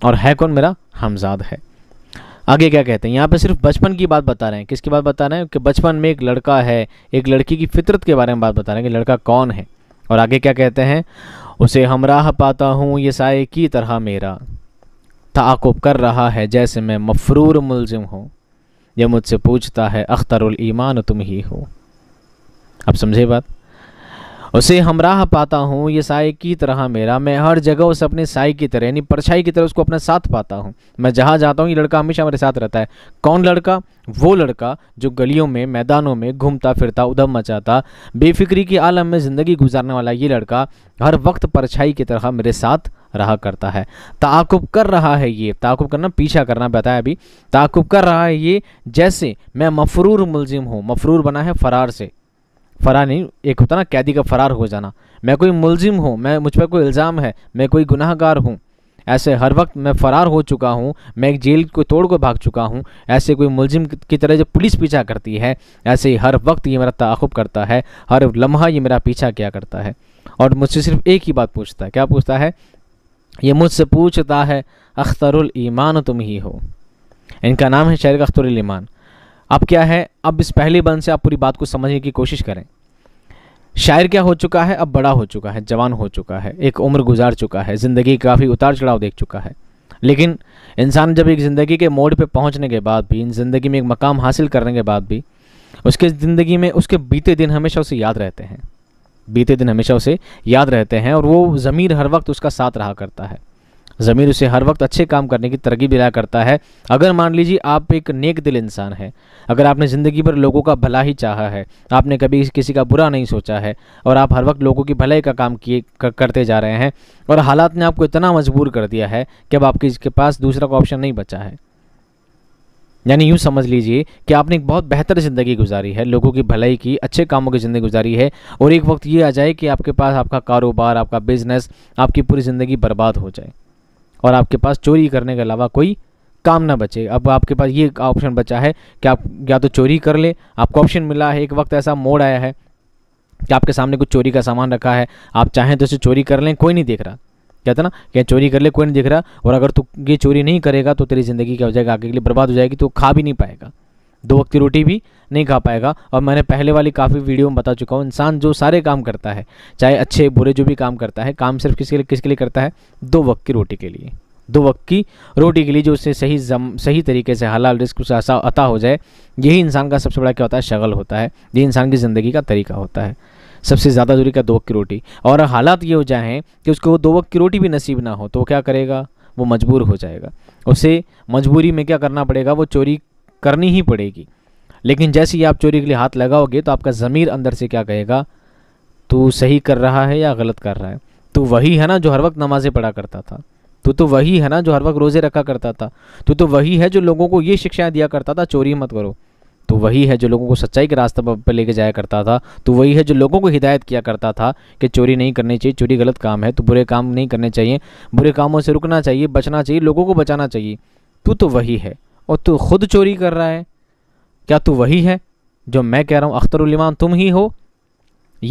और है कौन मेरा हमजाद है आगे क्या कहते हैं यहाँ पे सिर्फ बचपन की बात बता रहे हैं किसकी बात बता रहे हैं कि बचपन में एक लड़का है एक लड़की की फितरत के बारे में बात बता रहे हैं कि लड़का कौन है और आगे क्या कहते हैं उसे हमराह पाता हूँ ये साय की तरह मेरा ताकुब कर रहा है जैसे मैं मफरूर मुलजिम हूँ यह मुझसे पूछता है अख्तरुल ईमान तुम ही हो आप समझे बात उसे हम राह पाता हूँ ये साय की तरह मेरा मैं हर जगह उसे अपने साय की तरह यानी परछाई की तरह उसको अपना साथ पाता हूँ मैं जहाँ जाता हूँ ये लड़का हमेशा मेरे साथ रहता है कौन लड़का वो लड़का जो गलियों में मैदानों में घूमता फिरता उधम मचाता बेफिक्री के आलम में ज़िंदगी गुजारने वाला ये लड़का हर वक्त परछाई की तरह मेरे साथ रहा करता है ताकुब कर रहा है ये ताकुब करना पीछा करना बताया अभी ताकुब कर रहा है ये जैसे मैं मफरूर मुलजिम हूँ मफरूर बना है फरार से फरार नहीं एक होता ना कैदी का फरार हो जाना मैं कोई मुलजिम हूँ मैं मुझ पर कोई इल्ज़ाम है मैं कोई गुनाहगार हूँ ऐसे हर वक्त मैं फ़रार हो चुका हूँ मैं एक जेल को तोड़ कर भाग चुका हूँ ऐसे कोई मुलजिम की तरह जब पुलिस पीछा करती है ऐसे ही हर वक्त ये मेरा ताकुब करता है हर लम्हा ये मेरा पीछा क्या करता है और मुझसे सिर्फ एक ही बात पूछता है क्या पूछता है ये मुझसे पूछता है अख्तरुल ईमान तुम ही हो इनका नाम है शेर अख्तरुल ईमान अब क्या है अब इस पहले बंद से आप पूरी बात को समझने की कोशिश करें शायर क्या हो चुका है अब बड़ा हो चुका है जवान हो चुका है एक उम्र गुजार चुका है ज़िंदगी काफ़ी उतार चढ़ाव देख चुका है लेकिन इंसान जब एक ज़िंदगी के मोड़ पे पहुंचने के बाद भी इन ज़िंदगी में एक मकाम हासिल करने के बाद भी उसके ज़िंदगी में उसके बीते दिन हमेशा उसे याद रहते हैं बीते दिन हमेशा उसे याद रहते हैं और वो ज़मीर हर वक्त उसका साथ रहा करता है ज़मीर उसे हर वक्त अच्छे काम करने की तरगीब दिलाया करता है अगर मान लीजिए आप एक नेक दिल इंसान है अगर आपने ज़िंदगी भर लोगों का भला ही चाहा है आपने कभी किसी का बुरा नहीं सोचा है और आप हर वक्त लोगों की भलाई का काम किए कर, करते जा रहे हैं और हालात ने आपको इतना मजबूर कर दिया है कि अब आपके इसके पास दूसरा का ऑप्शन नहीं बचा है यानी यूँ समझ लीजिए कि आपने एक बहुत बेहतर ज़िंदगी गुजारी है लोगों की भलाई की अच्छे कामों की ज़िंदगी गुजारी है और एक वक्त ये आ जाए कि आपके पास आपका कारोबार आपका बिज़नेस आपकी पूरी ज़िंदगी बर्बाद हो जाए और आपके पास चोरी करने के अलावा कोई काम ना बचे अब आपके पास ये ऑप्शन बचा है कि आप या तो चोरी कर ले आपको ऑप्शन मिला है एक वक्त ऐसा मोड आया है कि आपके सामने कुछ चोरी का सामान रखा है आप चाहें तो इसे चोरी कर लें कोई नहीं देख रहा कहते ना क्या चोरी कर ले कोई नहीं देख रहा और अगर तू ये चोरी नहीं करेगा तो तेरी ज़िंदगी क्या हो जाएगा आगे के लिए बर्बाद हो जाएगी तो खा भी नहीं पाएगा दो वक्त की रोटी भी नहीं खा पाएगा और मैंने पहले वाली काफ़ी वीडियो में बता चुका हूँ इंसान जो सारे काम करता है चाहे अच्छे बुरे जो भी काम करता है काम सिर्फ किसके लिए किसके लिए करता है दो वक्त की रोटी के लिए दो वक्त की रोटी के लिए जो उसे सही जम सही तरीके से हलाल रिस्क उसे आसा अता हो जाए यही इंसान का सबसे बड़ा क्या होता है शगल होता है ये इंसान की ज़िंदगी का तरीका होता है सबसे ज़्यादा जरूरी का दो वक्त की रोटी और हालात ये हो जाएँ कि उसको दो वक्त की रोटी भी नसीब ना हो तो वो क्या करेगा वो मजबूर हो जाएगा उसे मजबूरी में क्या करना पड़ेगा वो चोरी करनी ही पड़ेगी लेकिन जैसे ही आप चोरी के लिए हाथ लगाओगे तो आपका ज़मीर अंदर से क्या कहेगा तू सही कर रहा है या गलत कर रहा है तो वही है ना जो हर वक्त नमाज़ें पढ़ा करता था तू तो वही है ना जो हर वक्त रोज़े रखा करता था तू तो वही है जो लोगों को ये शिक्षाएं दिया करता था चोरी मत करो तो वही है जो लोगों को सच्चाई के रास्ते पर लेके जाया करता था तो वही है जो लोगों को हिदायत किया करता था कि चोरी नहीं करनी चाहिए चोरी गलत काम है तो बुरे काम नहीं करने चाहिए बुरे कामों से रुकना चाहिए बचना चाहिए लोगों को बचाना चाहिए तू तो वही है और तू खुद चोरी कर रहा है क्या तू वही है जो मैं कह रहा हूँ अख्तरुलमान तुम ही हो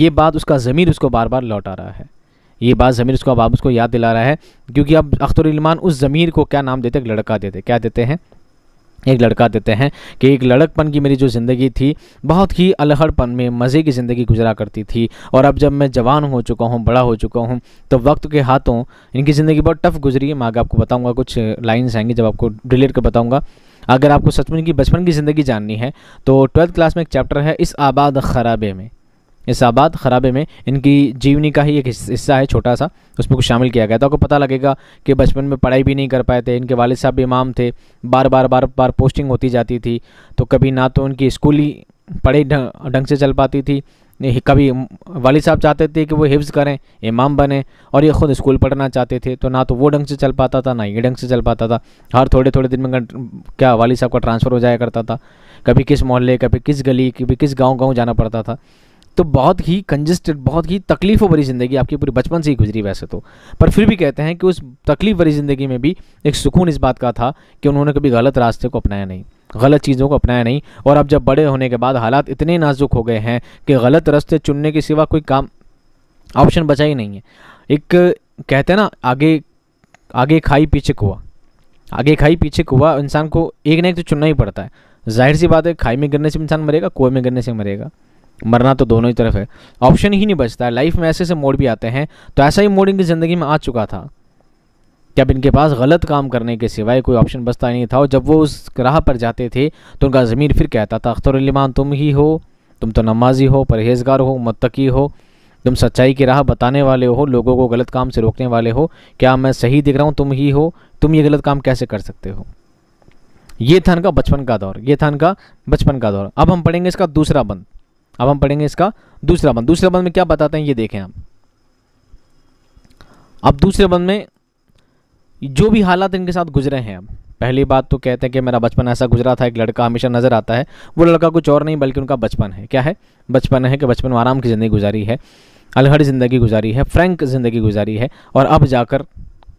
ये बात उसका ज़मीर उसको बार बार लौटा रहा है ये बात ज़मीर उसको अब उसको याद दिला रहा है क्योंकि अब अख्तरमान उस ज़मीर को क्या नाम देते लड़का देते क्या देते हैं एक लड़का देते हैं कि एक लड़कपन की मेरी जो ज़िंदगी थी बहुत ही अलहड़पन में मज़े की ज़िंदगी गुजरा करती थी और अब जब मैं जवान हो चुका हूँ बड़ा हो चुका हूँ तो वक्त के हाथों इनकी ज़िंदगी बहुत टफ गुजरी है मैं आगे आपको बताऊँगा कुछ लाइन्स आएंगी जब आपको डिलीट कर बताऊँगा अगर आपको सचमुच की बचपन की ज़िंदगी जाननी है तो ट्वेल्थ क्लास में एक चैप्टर है इस आबाद खराबे में इस आबाद खराबे में इनकी जीवनी का ही एक हिस्सा है छोटा सा उसमें कुछ शामिल किया गया तो आपको पता लगेगा कि बचपन में पढ़ाई भी नहीं कर पाए थे इनके वालिद साहब इमाम थे बार बार बार बार पोस्टिंग होती जाती थी तो कभी ना तो उनकी स्कूली पढ़ाई ढंग से चल पाती थी कभी वालिद साहब चाहते थे कि वो हिफ्ज़ करें इमाम बने और ये ख़ुद स्कूल पढ़ना चाहते थे तो ना तो वो ढंग से चल पाता था ना ये ढंग से चल पाता था हर थोड़े थोड़े दिन में क्या वालद साहब का ट्रांसफ़र हो जाया करता था कभी किस मोहल्ले कभी किस गली कभी किस गांव गांव जाना पड़ता था तो बहुत ही कंजस्टेड बहुत ही तकलीफ़ों भरी ज़िंदगी आपकी पूरी बचपन से ही गुजरी वैसे तो पर फिर भी कहते हैं कि उस तकलीफ भरी ज़िंदगी में भी एक सुकून इस बात का था कि उन्होंने कभी गलत रास्ते को अपनाया नहीं गलत चीज़ों को अपनाया नहीं और अब जब बड़े होने के बाद हालात इतने नाजुक हो गए हैं कि गलत रास्ते चुनने के सिवा कोई काम ऑप्शन बचा ही नहीं है एक कहते हैं ना आगे आगे खाई पीछे कुआ आगे खाई पीछे कुआ इंसान को एक ना एक तो चुनना ही पड़ता है जाहिर सी बात है खाई में गिरने से इंसान मरेगा कुएं में गिरने से मरेगा मरना तो दोनों ही तरफ है ऑप्शन ही नहीं बचता है लाइफ में ऐसे ऐसे मोड भी आते हैं तो ऐसा ही मोड इनकी ज़िंदगी में आ चुका था कि अब इनके पास गलत काम करने के सिवाय कोई ऑप्शन बचता नहीं था और जब वो उस राह पर जाते थे तो उनका ज़मीर फिर कहता था अख्तरमान तुम ही हो तुम तो नमाजी हो परहेजगार हो मतकी हो तुम सच्चाई की राह बताने वाले हो लोगों को गलत काम से रोकने वाले हो क्या मैं सही दिख रहा हूँ तुम ही हो तुम ये गलत काम कैसे कर सकते हो ये था इनका बचपन का दौर ये था इनका बचपन का दौर अब हम पढ़ेंगे इसका दूसरा बंद अब हम पढ़ेंगे इसका दूसरा बंद दूसरे बंद में क्या बताते हैं ये देखें आप अब दूसरे बंद में जो भी हालात इनके साथ गुजरे हैं अब पहली बात तो कहते हैं कि मेरा बचपन ऐसा गुजरा था एक लड़का हमेशा नज़र आता है वो लड़का कुछ और नहीं बल्कि उनका बचपन है क्या है बचपन है कि बचपन आराम की ज़िंदगी गुजारी है अलहड़ ज़िंदगी गुजारी है फ्रैंक ज़िंदगी गुजारी है और अब जाकर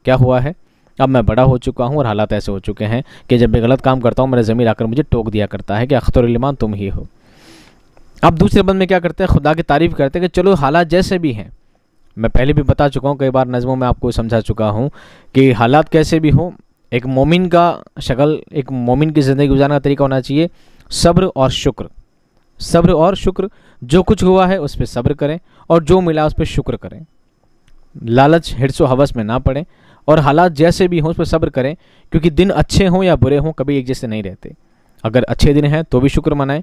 क्या हुआ है अब मैं बड़ा हो चुका हूँ और हालात ऐसे हो चुके हैं कि जब मैं गलत काम करता हूँ मेरा ज़मीर आकर मुझे टोक दिया करता है कि अख्तर तुम ही हो अब दूसरे बंद में क्या करते हैं खुदा की तारीफ़ करते हैं कि चलो हालात जैसे भी हैं मैं पहले भी बता चुका हूँ कई बार नज़मों में आपको समझा चुका हूँ कि हालात कैसे भी हों एक मोमिन का शक्ल एक मोमिन की ज़िंदगी गुजारने का तरीका होना चाहिए सब्र और शुक्र सब्र और शुक्र जो कुछ हुआ है उस पर सब्र करें और जो मिला उस पर शुक्र करें लालच हिरसो हवस में ना पड़ें और हालात जैसे भी हों उस पर सब्र करें क्योंकि दिन अच्छे हों या बुरे हों कभी एक जैसे नहीं रहते अगर अच्छे दिन हैं तो भी शुक्र मनाएं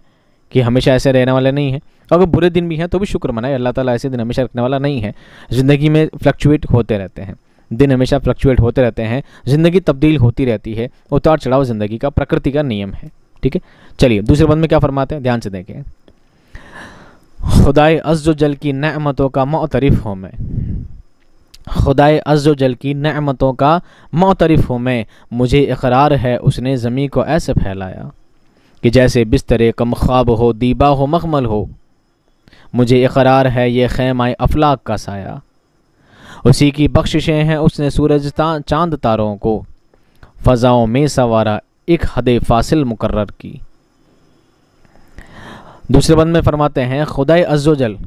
कि हमेशा ऐसे रहने वाले नहीं है अगर बुरे दिन भी हैं तो भी शुक्र मनाए अल्लाह ताला ऐसे दिन हमेशा रखने वाला नहीं है ज़िंदगी में फ्लक्चुएट होते रहते हैं दिन हमेशा फ्लक्चुएट होते रहते हैं ज़िंदगी तब्दील होती रहती है उतार चढ़ाव ज़िंदगी का प्रकृति का नियम है ठीक है चलिए दूसरे बंद में क्या फरमाते हैं ध्यान से देखें खुदाए अजो जल की नमतों का मोतरफ़ हूँ मैं खुदाए अजो जल की नमतों का मोतरफ़ हूँ मैं मुझे इकरार है उसने ज़मीं को ऐसे फैलाया कि जैसे बिस्तर कम ख्वाब हो दीबा हो मखमल हो मुझे इकरार है ये खैमाए अफलाक का साया उसी की बख्शिशें हैं उसने सूरज चांद तारों को फ़ज़ाओं में सवारा एक हद फासिल मुकर की दूसरे बंद में फरमाते हैं खुदा अज्जोजल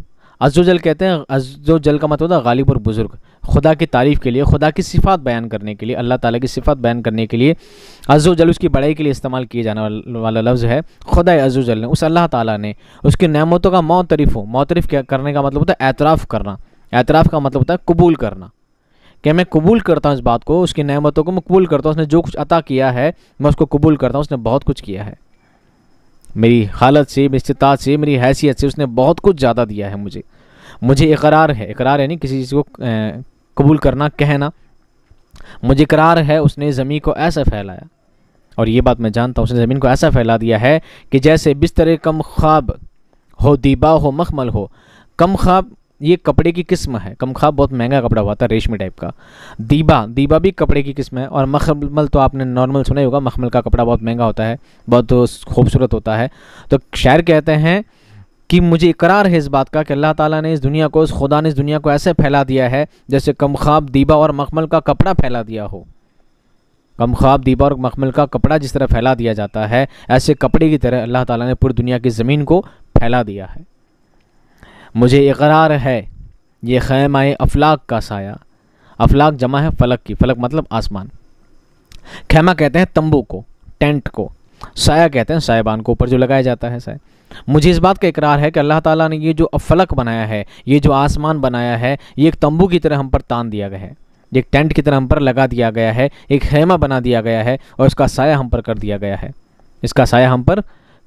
अज्जोजल कहते हैं अज्जोजल का मतलब होता गालिब और बुज़ुर्ग खुदा की तारीफ़ के लिए खुदा की सिफ़ात बयान करने के लिए अल्लाह ताला की सिफ़ात बयान करने के लिए जल उसकी बड़ाई के लिए इस्तेमाल किए जाने वाला लफ्ज़ है खुदा जल ने उस अल्लाह ताला ने उसकी नमतों का मोतरफ़ हो मोतरफ़ करने का मतलब होता है एतराफ़ करना एतराफ़ का मतलब होता है कबूल करना कि मैं कबूल करता हूँ इस बात को उसकी नमतों को मैं कबूल करता हूँ उसने जो कुछ अता किया है मैं उसको कबूल करता हूँ उसने बहुत कुछ किया है मेरी हालत से मेरी इस्तात से मेरी हैसियत से उसने बहुत कुछ ज़्यादा दिया है मुझे मुझे इकरार है इकरार नहीं किसी चीज़ को कबूल करना कहना मुझे करार है उसने ज़मीन को ऐसा फैलाया और ये बात मैं जानता हूँ उसने ज़मीन को ऐसा फैला दिया है कि जैसे बिस्तर कम ख्वाब हो दीबा हो मखमल हो कम ख्वाब ये कपड़े की किस्म है कम ख्वाब बहुत महंगा कपड़ा हुआ था रेशमी टाइप का दीबा दीबा भी कपड़े की किस्म है और मखमल तो आपने नॉर्मल सुना ही होगा मखमल का कपड़ा बहुत महंगा होता है बहुत खूबसूरत होता है तो शायर कहते हैं कि मुझे इकरार है इस बात का कि अल्लाह ताला ने इस दुनिया को इस खुदा ने इस दुनिया को ऐसे फैला दिया है जैसे कम ख्वाब दीबा और मखमल का कपड़ा फैला दिया हो कम ख्वाब दीबा और मखमल का कपड़ा जिस तरह फैला दिया जाता है ऐसे कपड़े की तरह अल्लाह ताला ने पूरी दुनिया की ज़मीन को फैला दिया है मुझे इकरार है ये आए अफलाक का साया अफलाक जमा है फलक की फलक मतलब आसमान खैमा कहते हैं तंबू को टेंट को साया कहते हैं सायबान को ऊपर जो लगाया जाता है साया मुझे इस बात का इकरार है कि अल्लाह ताला ने ये जो फलक बनाया है ये जो आसमान बनाया है ये एक तंबू की तरह हम पर तान दिया गया है एक टेंट की तरह हम पर लगा दिया गया है एक खेमा बना दिया गया है और उसका साया हम पर कर दिया गया है इसका साया हम पर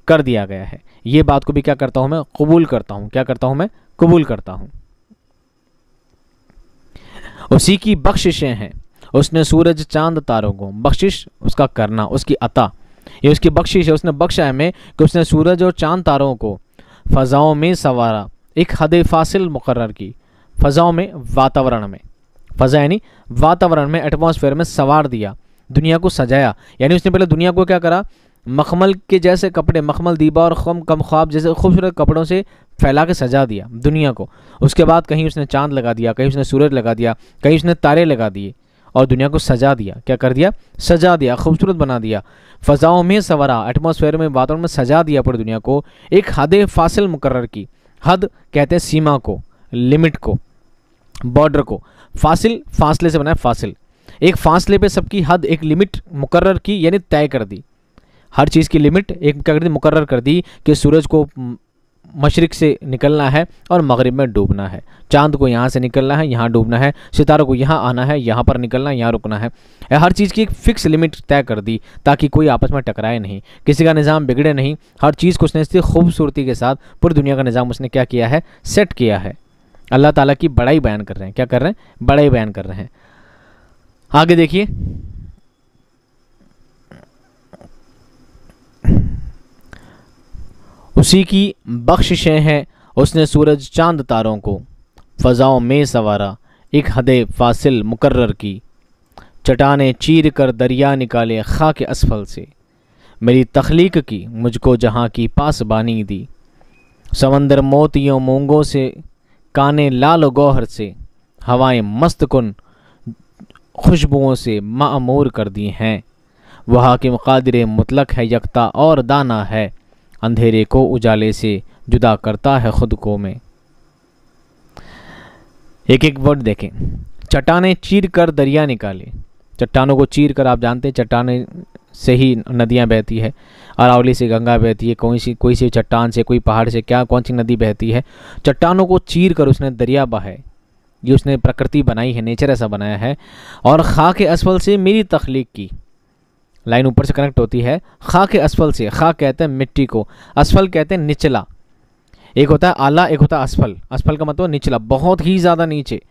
कर दिया गया है ये बात को भी क्या करता हूँ मैं कबूल करता हूँ क्या करता हूँ मैं कबूल करता हूँ उसी की बख्शिशें हैं उसने सूरज चांद तारों को बख्शिश उसका करना उसकी अता ये उसकी बख्शिश है उसने बख्शा हमें कि उसने सूरज और चांद तारों को फ़ज़ाओं में संवारा एक हद फासिल मुकर की फ़ज़ाओं में वातावरण में फ़ज़ा यानी वातावरण में एटमोसफेयर में संवार दिया दुनिया को सजाया यानी उसने पहले दुनिया को क्या करा मखमल के जैसे कपड़े मखमल दीबा और खम कम ख्वाब जैसे खूबसूरत कपड़ों से फैला के सजा दिया दुनिया को उसके बाद कहीं उसने चांद लगा दिया कहीं उसने सूरज लगा दिया कहीं उसने तारे लगा दिए और दुनिया को सजा दिया क्या कर दिया सजा दिया खूबसूरत बना दिया फ़जाओं में सवरा एटमोसफेयर में वातावरण में सजा दिया पूरी दुनिया को एक हद फासिल मुकर की हद कहते हैं सीमा को लिमिट को बॉर्डर को फासिल फासले से बनाए फासिल एक फासले पे सबकी हद एक लिमिट मुकर की यानी तय कर दी हर चीज़ की लिमिट एक क्या कर दी मुकर कर दी कि सूरज को मशरक़ से निकलना है और मगरब में डूबना है चांद को यहाँ से निकलना है यहाँ डूबना है सितारों को यहाँ आना है यहाँ पर निकलना है यहाँ रुकना है हर चीज़ की एक फ़िक्स लिमिट तय कर दी ताकि कोई आपस में टकराए नहीं किसी का निज़ाम बिगड़े नहीं हर चीज़ को उसने इसकी खूबसूरती के साथ पूरी दुनिया का निज़ाम उसने क्या किया है सेट किया है अल्लाह ताली की बड़ाई बयान कर रहे हैं क्या कर रहे हैं बड़ाई बयान कर रहे हैं आगे देखिए उसी की बख्शिशें हैं उसने सूरज चांद तारों को फ़ज़ाओं में सवारा एक हद फासिल मुकर्र की चटाने चीर कर दरिया निकाले खा के असफल से मेरी तख्लीक की मुझको जहाँ की पासबानी दी समंदर मोतियों मूंगों से काने लाल गौहर से हवाएं मस्त कन खुशबुओं से मामूर कर दी हैं वहाँ के मुकादरे मुतलक है यकता और दाना है अंधेरे को उजाले से जुदा करता है खुद को में एक एक वर्ड देखें चट्टाने चीर कर दरिया निकाले चट्टानों को चीर कर आप जानते हैं चट्टाने से ही नदियाँ बहती है अरावली से गंगा बहती है कोई सी कोई सी चट्टान से कोई पहाड़ से क्या कौन सी नदी बहती है चट्टानों को चीर कर उसने दरिया बहाए ये उसने प्रकृति बनाई है नेचर ऐसा बनाया है और खा के असफल से मेरी तख्लीक की लाइन ऊपर से कनेक्ट होती है खा के असफल से खा कहते हैं मिट्टी को असफल कहते हैं निचला एक होता है आला एक होता है असफल असफल का मतलब निचला बहुत ही ज़्यादा नीचे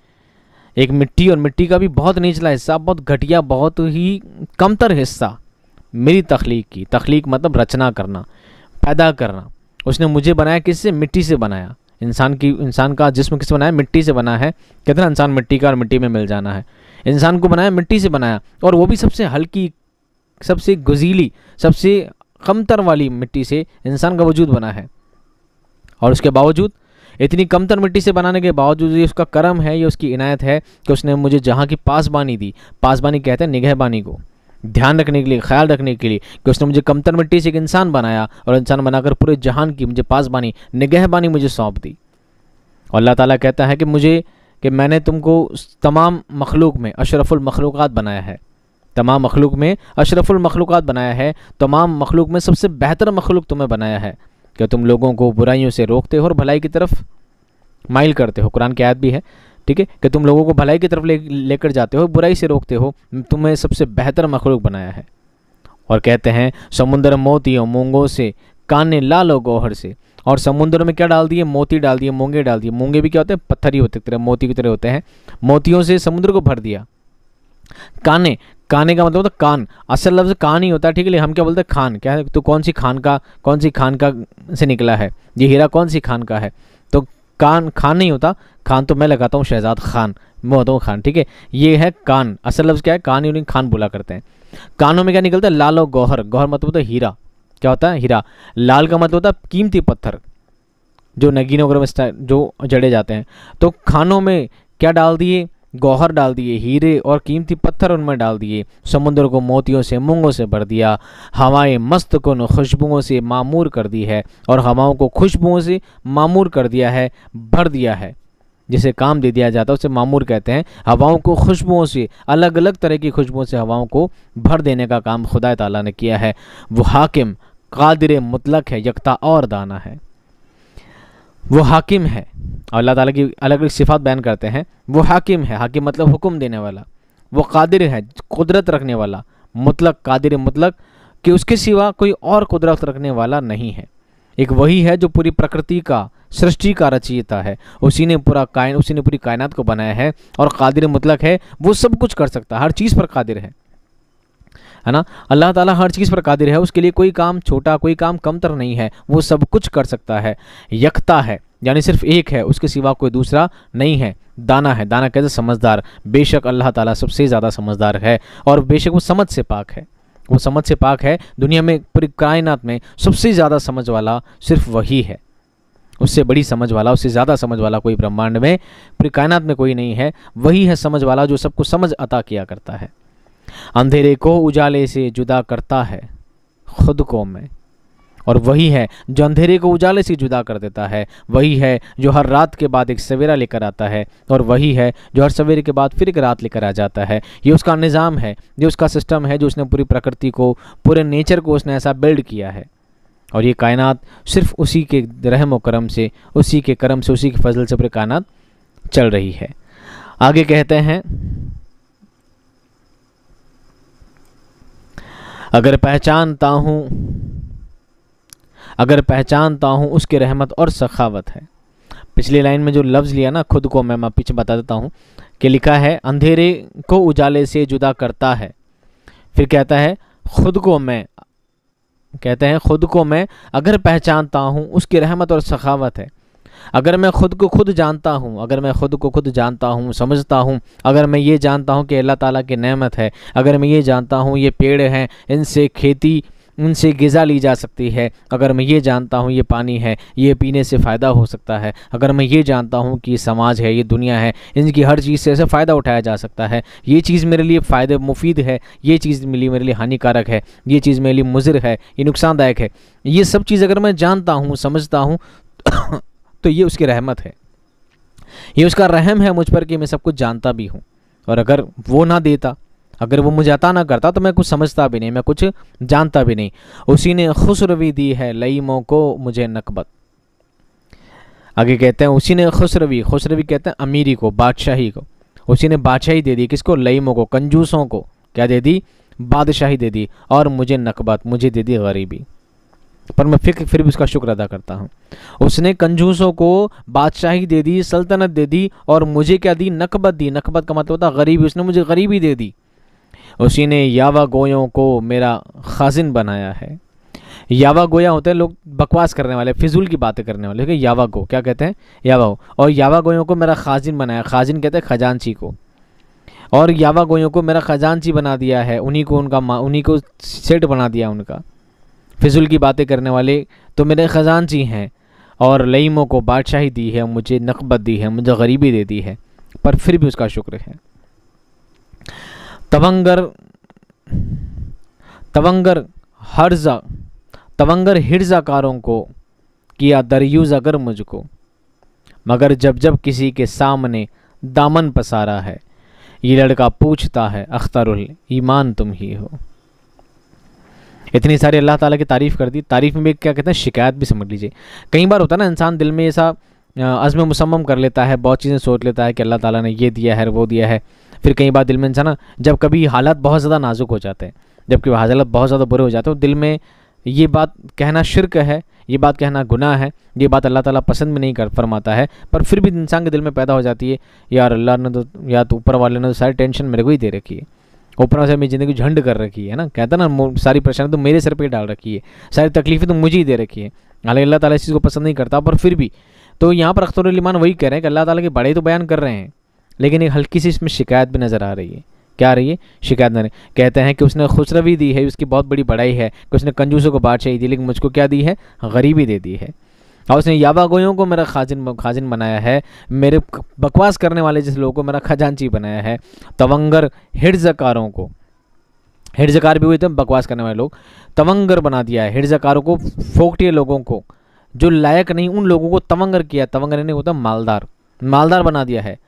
एक मिट्टी और मिट्टी का भी बहुत निचला हिस्सा बहुत घटिया बहुत ही कमतर हिस्सा मेरी तख्लीक की तख्लीक मतलब रचना करना पैदा करना उसने मुझे बनाया किससे मिट्टी से बनाया इंसान की इंसान का जिसम किससे बनाया मिट्टी से बना है कहते इंसान मिट्टी का और मिट्टी में मिल जाना है इंसान को बनाया मिट्टी से बनाया और वो भी सबसे हल्की सबसे गुजीली सबसे कमतर वाली मिट्टी से इंसान का वजूद बना है और उसके बावजूद इतनी कमतर मिट्टी से बनाने के बावजूद ये उसका करम है ये उसकी इनायत है कि उसने मुझे जहाँ की पासबानी दी पासबानी कहते हैं निगहबानी को ध्यान रखने के लिए ख्याल रखने के लिए कि उसने मुझे कमतर मिट्टी से एक इंसान बनाया और इंसान बनाकर पूरे जहान की मुझे पासबानी निगहबानी मुझे सौंप दी और अल्लाह ताला कहता है कि मुझे कि मैंने तुमको तमाम मखलूक में अशरफुल बनाया है तमाम मखलूक में अशरफुल मखलूक़ात बनाया है तमाम मखलूक में सबसे बेहतर मखलूक तुम्हें बनाया है क्या तुम लोगों को बुराइयों से रोकते हो और भलाई की तरफ माइल करते हो कुरान की आयत भी है ठीक है कि तुम लोगों को भलाई की तरफ ले लेकर जाते हो बुराई से रोकते हो तुम्हें सबसे बेहतर मखलूक बनाया है और कहते हैं समुंदर मोतियों मूंगों से काने लालो गोहर से और समुंदर में क्या डाल दिए मोती डाल दिए मूंगे डाल दिए मूंगे भी क्या होते हैं पत्थर ही होते तरह मोती की तरह होते हैं मोतियों से समुद्र को भर दिया काने काने का मतलब होता है कान असल लफ्ज़ कान ही होता है ठीक है हम क्या बोलते हैं खान क्या है तो कौन सी खान का कौन सी खान का से निकला है ये हीरा कौन सी खान का है तो कान खान नहीं होता खान तो मैं लगाता हूँ शहजाद खान मैं होता हूँ खान ठीक है ये है कान असल लफ्ज़ क्या है कान यूनिंग खान बोला करते हैं कानों में क्या निकलता है लाल और गौहर गौहर मतलब होता है हीरा क्या होता है हीरा लाल का मतलब होता है कीमती पत्थर जो नगीनों वगैरह में जो जड़े जाते हैं तो खानों में क्या डाल दिए गौहर डाल दिए हीरे और कीमती पत्थर उनमें डाल दिए समुद्र को मोतियों से मूंगों से भर दिया हवाएं मस्त को खुशबुओं से मामूर कर दी है और हवाओं को खुशबुओं से मामूर कर दिया है भर दिया है जिसे काम दे दिया जाता है उसे मामूर कहते हैं हवाओं को खुशबुओं से अलग अलग तरह की खुशबुओं से हवाओं को भर देने का काम खुदा तला ने किया है वह हाकिम कादिर मुतलक है यकता और दाना है वो हाकिम है और अल्लाह ताला की अलग अलग सिफात बयान करते हैं वो हाकिम है हाकिम मतलब हुक्म देने वाला वो कादिर है कुदरत रखने वाला मुतलक कादिर मुतलक कि उसके सिवा कोई और कुदरत रखने वाला नहीं है एक वही है जो पूरी प्रकृति का सृष्टि का रचयिता है उसी ने पूरा कायन उसी ने पूरी कायनात को बनाया है और कादिर मुतलक है वो सब कुछ कर सकता है हर चीज़ पर कादिर है है ना अल्लाह ताला हर चीज़ पर कादिर है उसके लिए कोई काम छोटा कोई काम कमतर नहीं है वो सब कुछ कर सकता है यकता है यानी सिर्फ एक है उसके सिवा कोई दूसरा नहीं है दाना है दाना कहते समझदार बेशक अल्लाह ताला सबसे ज़्यादा समझदार है और बेशक वो समझ से पाक है वो समझ से पाक है दुनिया में पूरी कायनात में सबसे ज़्यादा समझ वाला सिर्फ वही है उससे बड़ी समझ वाला उससे ज़्यादा समझ वाला कोई ब्रह्मांड में पूरी कायनात में कोई नहीं है वही है समझ वाला जो सबको समझ अता किया करता है अंधेरे को उजाले से जुदा करता है खुद को मैं और वही है जो अंधेरे को उजाले से जुदा कर देता है वही है जो हर रात के बाद एक सवेरा लेकर आता है और वही है जो हर सवेरे के बाद फिर एक रात लेकर आ जाता है ये उसका निज़ाम है ये उसका सिस्टम है जो उसने पूरी प्रकृति को पूरे नेचर को उसने ऐसा बिल्ड किया है और ये कायनात सिर्फ उसी के रहम व करम से उसी के करम से उसी के फजल से पूरे कायनात चल रही है आगे कहते हैं अगर पहचानता हूँ अगर पहचानता हूँ उसकी रहमत और सखावत है पिछली लाइन में जो लफ्ज़ लिया ना खुद को मैं मैं पीछे बता देता हूँ कि लिखा है अंधेरे को उजाले से जुदा करता है फिर कहता है खुद को मैं कहते हैं खुद को मैं अगर पहचानता हूँ उसकी रहमत और सखावत है अगर मैं ख़ुद को खुद जानता हूँ अगर मैं ख़ुद को खुद जानता हूँ समझता हूँ अगर मैं ये जानता हूँ कि अल्लाह ताला की नेमत है अगर मैं ये जानता हूँ ये पेड़ हैं इनसे खेती उनसे गज़ा ली जा सकती है अगर मैं ये जानता हूँ ये पानी है ये पीने से फ़ायदा हो सकता है अगर मैं ये जानता हूँ कि समाज है ये दुनिया है इनकी हर चीज़ से ऐसे फ़ायदा उठाया जा सकता है ये चीज़ मेरे लिए फ़ायदे मुफीद है ये चीज़ मेरे लिए मेरे लिए हानिकारक है ये चीज़ मेरे लिए मुजर है ये नुकसानदायक है ये सब चीज़ अगर मैं जानता हूँ समझता हूँ तो ये उसकी रहमत है ये उसका रहम है मुझ पर कि मैं सब कुछ जानता भी हूँ और अगर वो ना देता अगर वो मुझे अता ना करता तो मैं कुछ समझता भी नहीं मैं कुछ जानता भी नहीं उसी ने खुशरवी दी है लईमों को मुझे नकबत आगे कहते हैं उसी ने खुशरवी खुशरवी कहते हैं अमीरी को बादशाही को उसी ने बादशाही दे दी किसको लईमों को कंजूसों को क्या दे दी बादशाही दे दी और मुझे नकबत मुझे दे दी गरीबी पर मैं फिक्र फिर भी उसका शुक्र अदा करता हूँ उसने कंजूसों को बादशाही दे दी सल्तनत दे दी और मुझे क्या दी नकबत दी नकबत का मतलब था गरीबी उसने मुझे गरीबी दे दी उसी ने यावा गोयों को मेरा खाजिन बनाया है यावा गोया होते हैं लोग बकवास करने वाले फिजूल की बातें करने वाले ठीक यावा गो क्या कहते हैं यावा गो और यावा गोयों को मेरा खाजिन बनाया खाजिन कहते हैं खजानची को और यावा गोयों को मेरा खजानची बना दिया है उन्हीं को उनका उन्हीं को सेठ बना दिया उनका फिजुल की बातें करने वाले तो मेरे खजान जी हैं और लईमों को बादशाही दी है मुझे नकबत दी है मुझे गरीबी दे दी है पर फिर भी उसका शुक्र है तवंगर तवंगर हर्जा तवंगर कारों को किया दरयूज़ अगर मुझको मगर जब जब किसी के सामने दामन पसारा है ये लड़का पूछता है अख्तरुल ईमान तुम ही हो इतनी सारी अल्लाह ताला की तारीफ़ कर दी तारीफ़ में भी क्या कहते हैं शिकायत भी समझ लीजिए कई बार होता है ना इंसान दिल में ऐसा अज़म मुसम्म कर लेता है बहुत चीज़ें सोच लेता है कि अल्लाह ताला ने ये दिया है वो दिया है फिर कई बार दिल में इंसान जब कभी हालात बहुत ज़्यादा नाजुक हो जाते हैं जबकि वह हालात बहुत ज़्यादा बुरे हो जाते हैं तो दिल में ये बात कहना शिरक है ये बात कहना गुनाह है ये बात अल्लाह ताला पसंद भी नहीं कर फरमाता है पर फिर भी इंसान के दिल में पैदा हो जाती है यार अल्लाह ने तो या तो ऊपर वाले ने तो सारी टेंशन मेरे को ही दे रखी है ऊपर से मेरी ज़िंदगी झंड कर रखी है ना कहता ना सारी परेशानी तो मेरे सर पे डाल रखी है सारी तकलीफें तो मुझे ही दे रखी है हालांकि अल्लाह ताला इस चीज़ को पसंद नहीं करता पर फिर भी तो यहाँ पर अख्तरमान वही कह रहे हैं कि अल्लाह ताला के बड़े तो बयान कर रहे हैं लेकिन एक हल्की सी इसमें शिकायत भी नज़र आ रही है क्या रही है शिकायत नहीं कहते हैं कि उसने खुशरवी दी है उसकी बहुत बड़ी बड़ाई है कि उसने कंजूसों को बादशाही दी लेकिन मुझको क्या दी है गरीबी दे दी है और उसने याबागोयों को मेरा खाजिन खाजिन बनाया है मेरे बकवास करने वाले जिस लोगों को मेरा खजानची बनाया है तवंगर हिडजकारों को हिडजकार भी हुए थे तो बकवास करने वाले लोग तवंगर बना दिया है हिडजकारों को फोकटिए लोगों को जो लायक नहीं उन लोगों को तवंगर किया तवंगर नहीं होता मालदार मालदार बना दिया है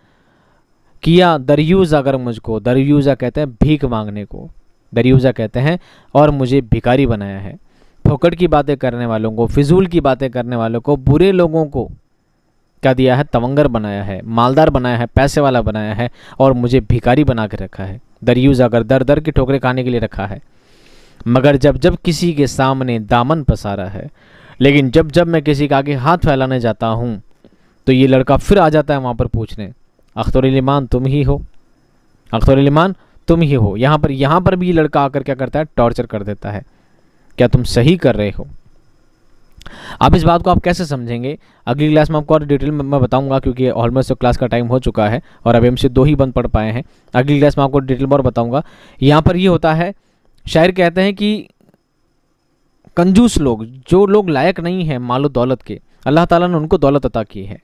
किया दरयूज़ा कर मुझको दरयूज़ा कहते हैं भीख मांगने को दरयूज़ा कहते हैं और मुझे भिकारी बनाया है फोकट की बातें करने वालों को फिजूल की बातें करने वालों को बुरे लोगों को क्या दिया है तवंगर बनाया है मालदार बनाया है पैसे वाला बनाया है और मुझे भिकारी बना के रखा है दरयूज अगर दर दर की ठोकरे खाने के लिए रखा है मगर जब जब किसी के सामने दामन पसारा है लेकिन जब जब मैं किसी के आगे हाथ फैलाने जाता हूँ तो ये लड़का फिर आ जाता है वहाँ पर पूछने अख्तर लिमान तुम ही हो अख्तर लिमान तुम ही हो यहाँ पर यहाँ पर भी ये लड़का आकर क्या करता है टॉर्चर कर देता है क्या तुम सही कर रहे हो आप इस बात को आप कैसे समझेंगे अगली क्लास में आपको और डिटेल में मैं बताऊंगा क्योंकि ऑलमोस्ट क्लास का टाइम हो चुका है और अभी हमसे दो ही बंद पड़ पाए हैं अगली क्लास में आपको डिटेल में और बताऊंगा यहाँ पर ये होता है शायर कहते हैं कि कंजूस लोग जो लोग लायक नहीं हैं मालो दौलत के अल्लाह ताला ने उनको दौलत अता की है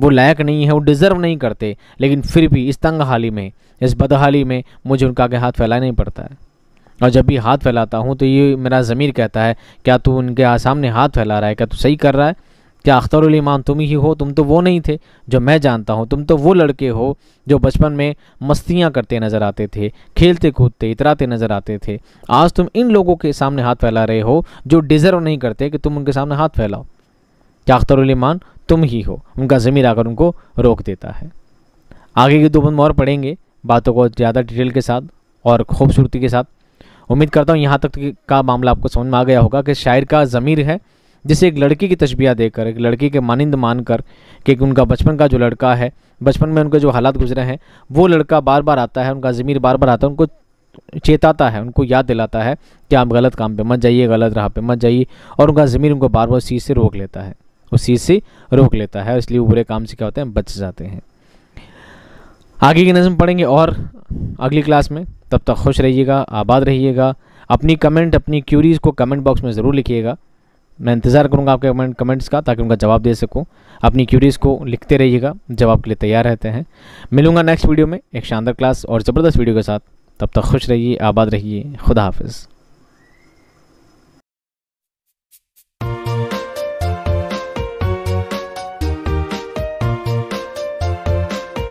वो लायक नहीं है वो डिज़र्व नहीं करते लेकिन फिर भी इस तंग हाली में इस बदहाली में मुझे उनका आगे हाथ फैलाना ही पड़ता है और जब भी हाथ फैलाता हूँ तो ये मेरा ज़मीर कहता है क्या तू उनके सामने हाथ फैला रहा है क्या तू सही कर रहा है क्या अख्तरमान तुम ही हो तुम तो वो नहीं थे जो मैं जानता हूँ तुम तो वो लड़के हो जो बचपन में मस्तियाँ करते नज़र आते थे खेलते कूदते इतराते नज़र आते थे आज तुम इन लोगों के सामने हाथ फैला रहे हो जो डिज़र्व नहीं करते कि तुम उनके सामने हाथ फैलाओ क्या अख्तरमान तुम ही हो उनका ज़मीर आकर उनको रोक देता है आगे की दो बंद और पढ़ेंगे बातों को ज़्यादा डिटेल के साथ और खूबसूरती के साथ उम्मीद करता हूँ यहाँ तक का मामला आपको समझ में आ गया होगा कि शायर का ज़मीर है जिसे एक लड़की की तशबिया देकर एक लड़की के मानंद मानकर कि उनका बचपन का जो लड़का है बचपन में उनके जो हालात गुजरे हैं वो लड़का बार बार आता है उनका ज़मीर बार बार आता है उनको चेताता है उनको याद दिलाता है कि आप गलत काम पे मत जाइए गलत राह पे मत जाइए और उनका ज़मीर उनको बार बार चीज़ से रोक लेता है उस चीज़ से रोक लेता है इसलिए वो बुरे काम से क्या होते हैं बच जाते हैं आगे की नज़म पढ़ेंगे और अगली क्लास में तब तक खुश रहिएगा आबाद रहिएगा अपनी कमेंट अपनी क्यूरीज़ को कमेंट बॉक्स में ज़रूर लिखिएगा मैं इंतज़ार करूँगा आपके कमेंट कमेंट्स का ताकि उनका जवाब दे सकूँ अपनी क्यूरीज़ को लिखते रहिएगा जवाब के लिए तैयार रहते हैं मिलूँगा नेक्स्ट वीडियो में एक शानदार क्लास और ज़बरदस्त वीडियो के साथ तब तक खुश रहिए आबाद रहिए खुदा हाफिज़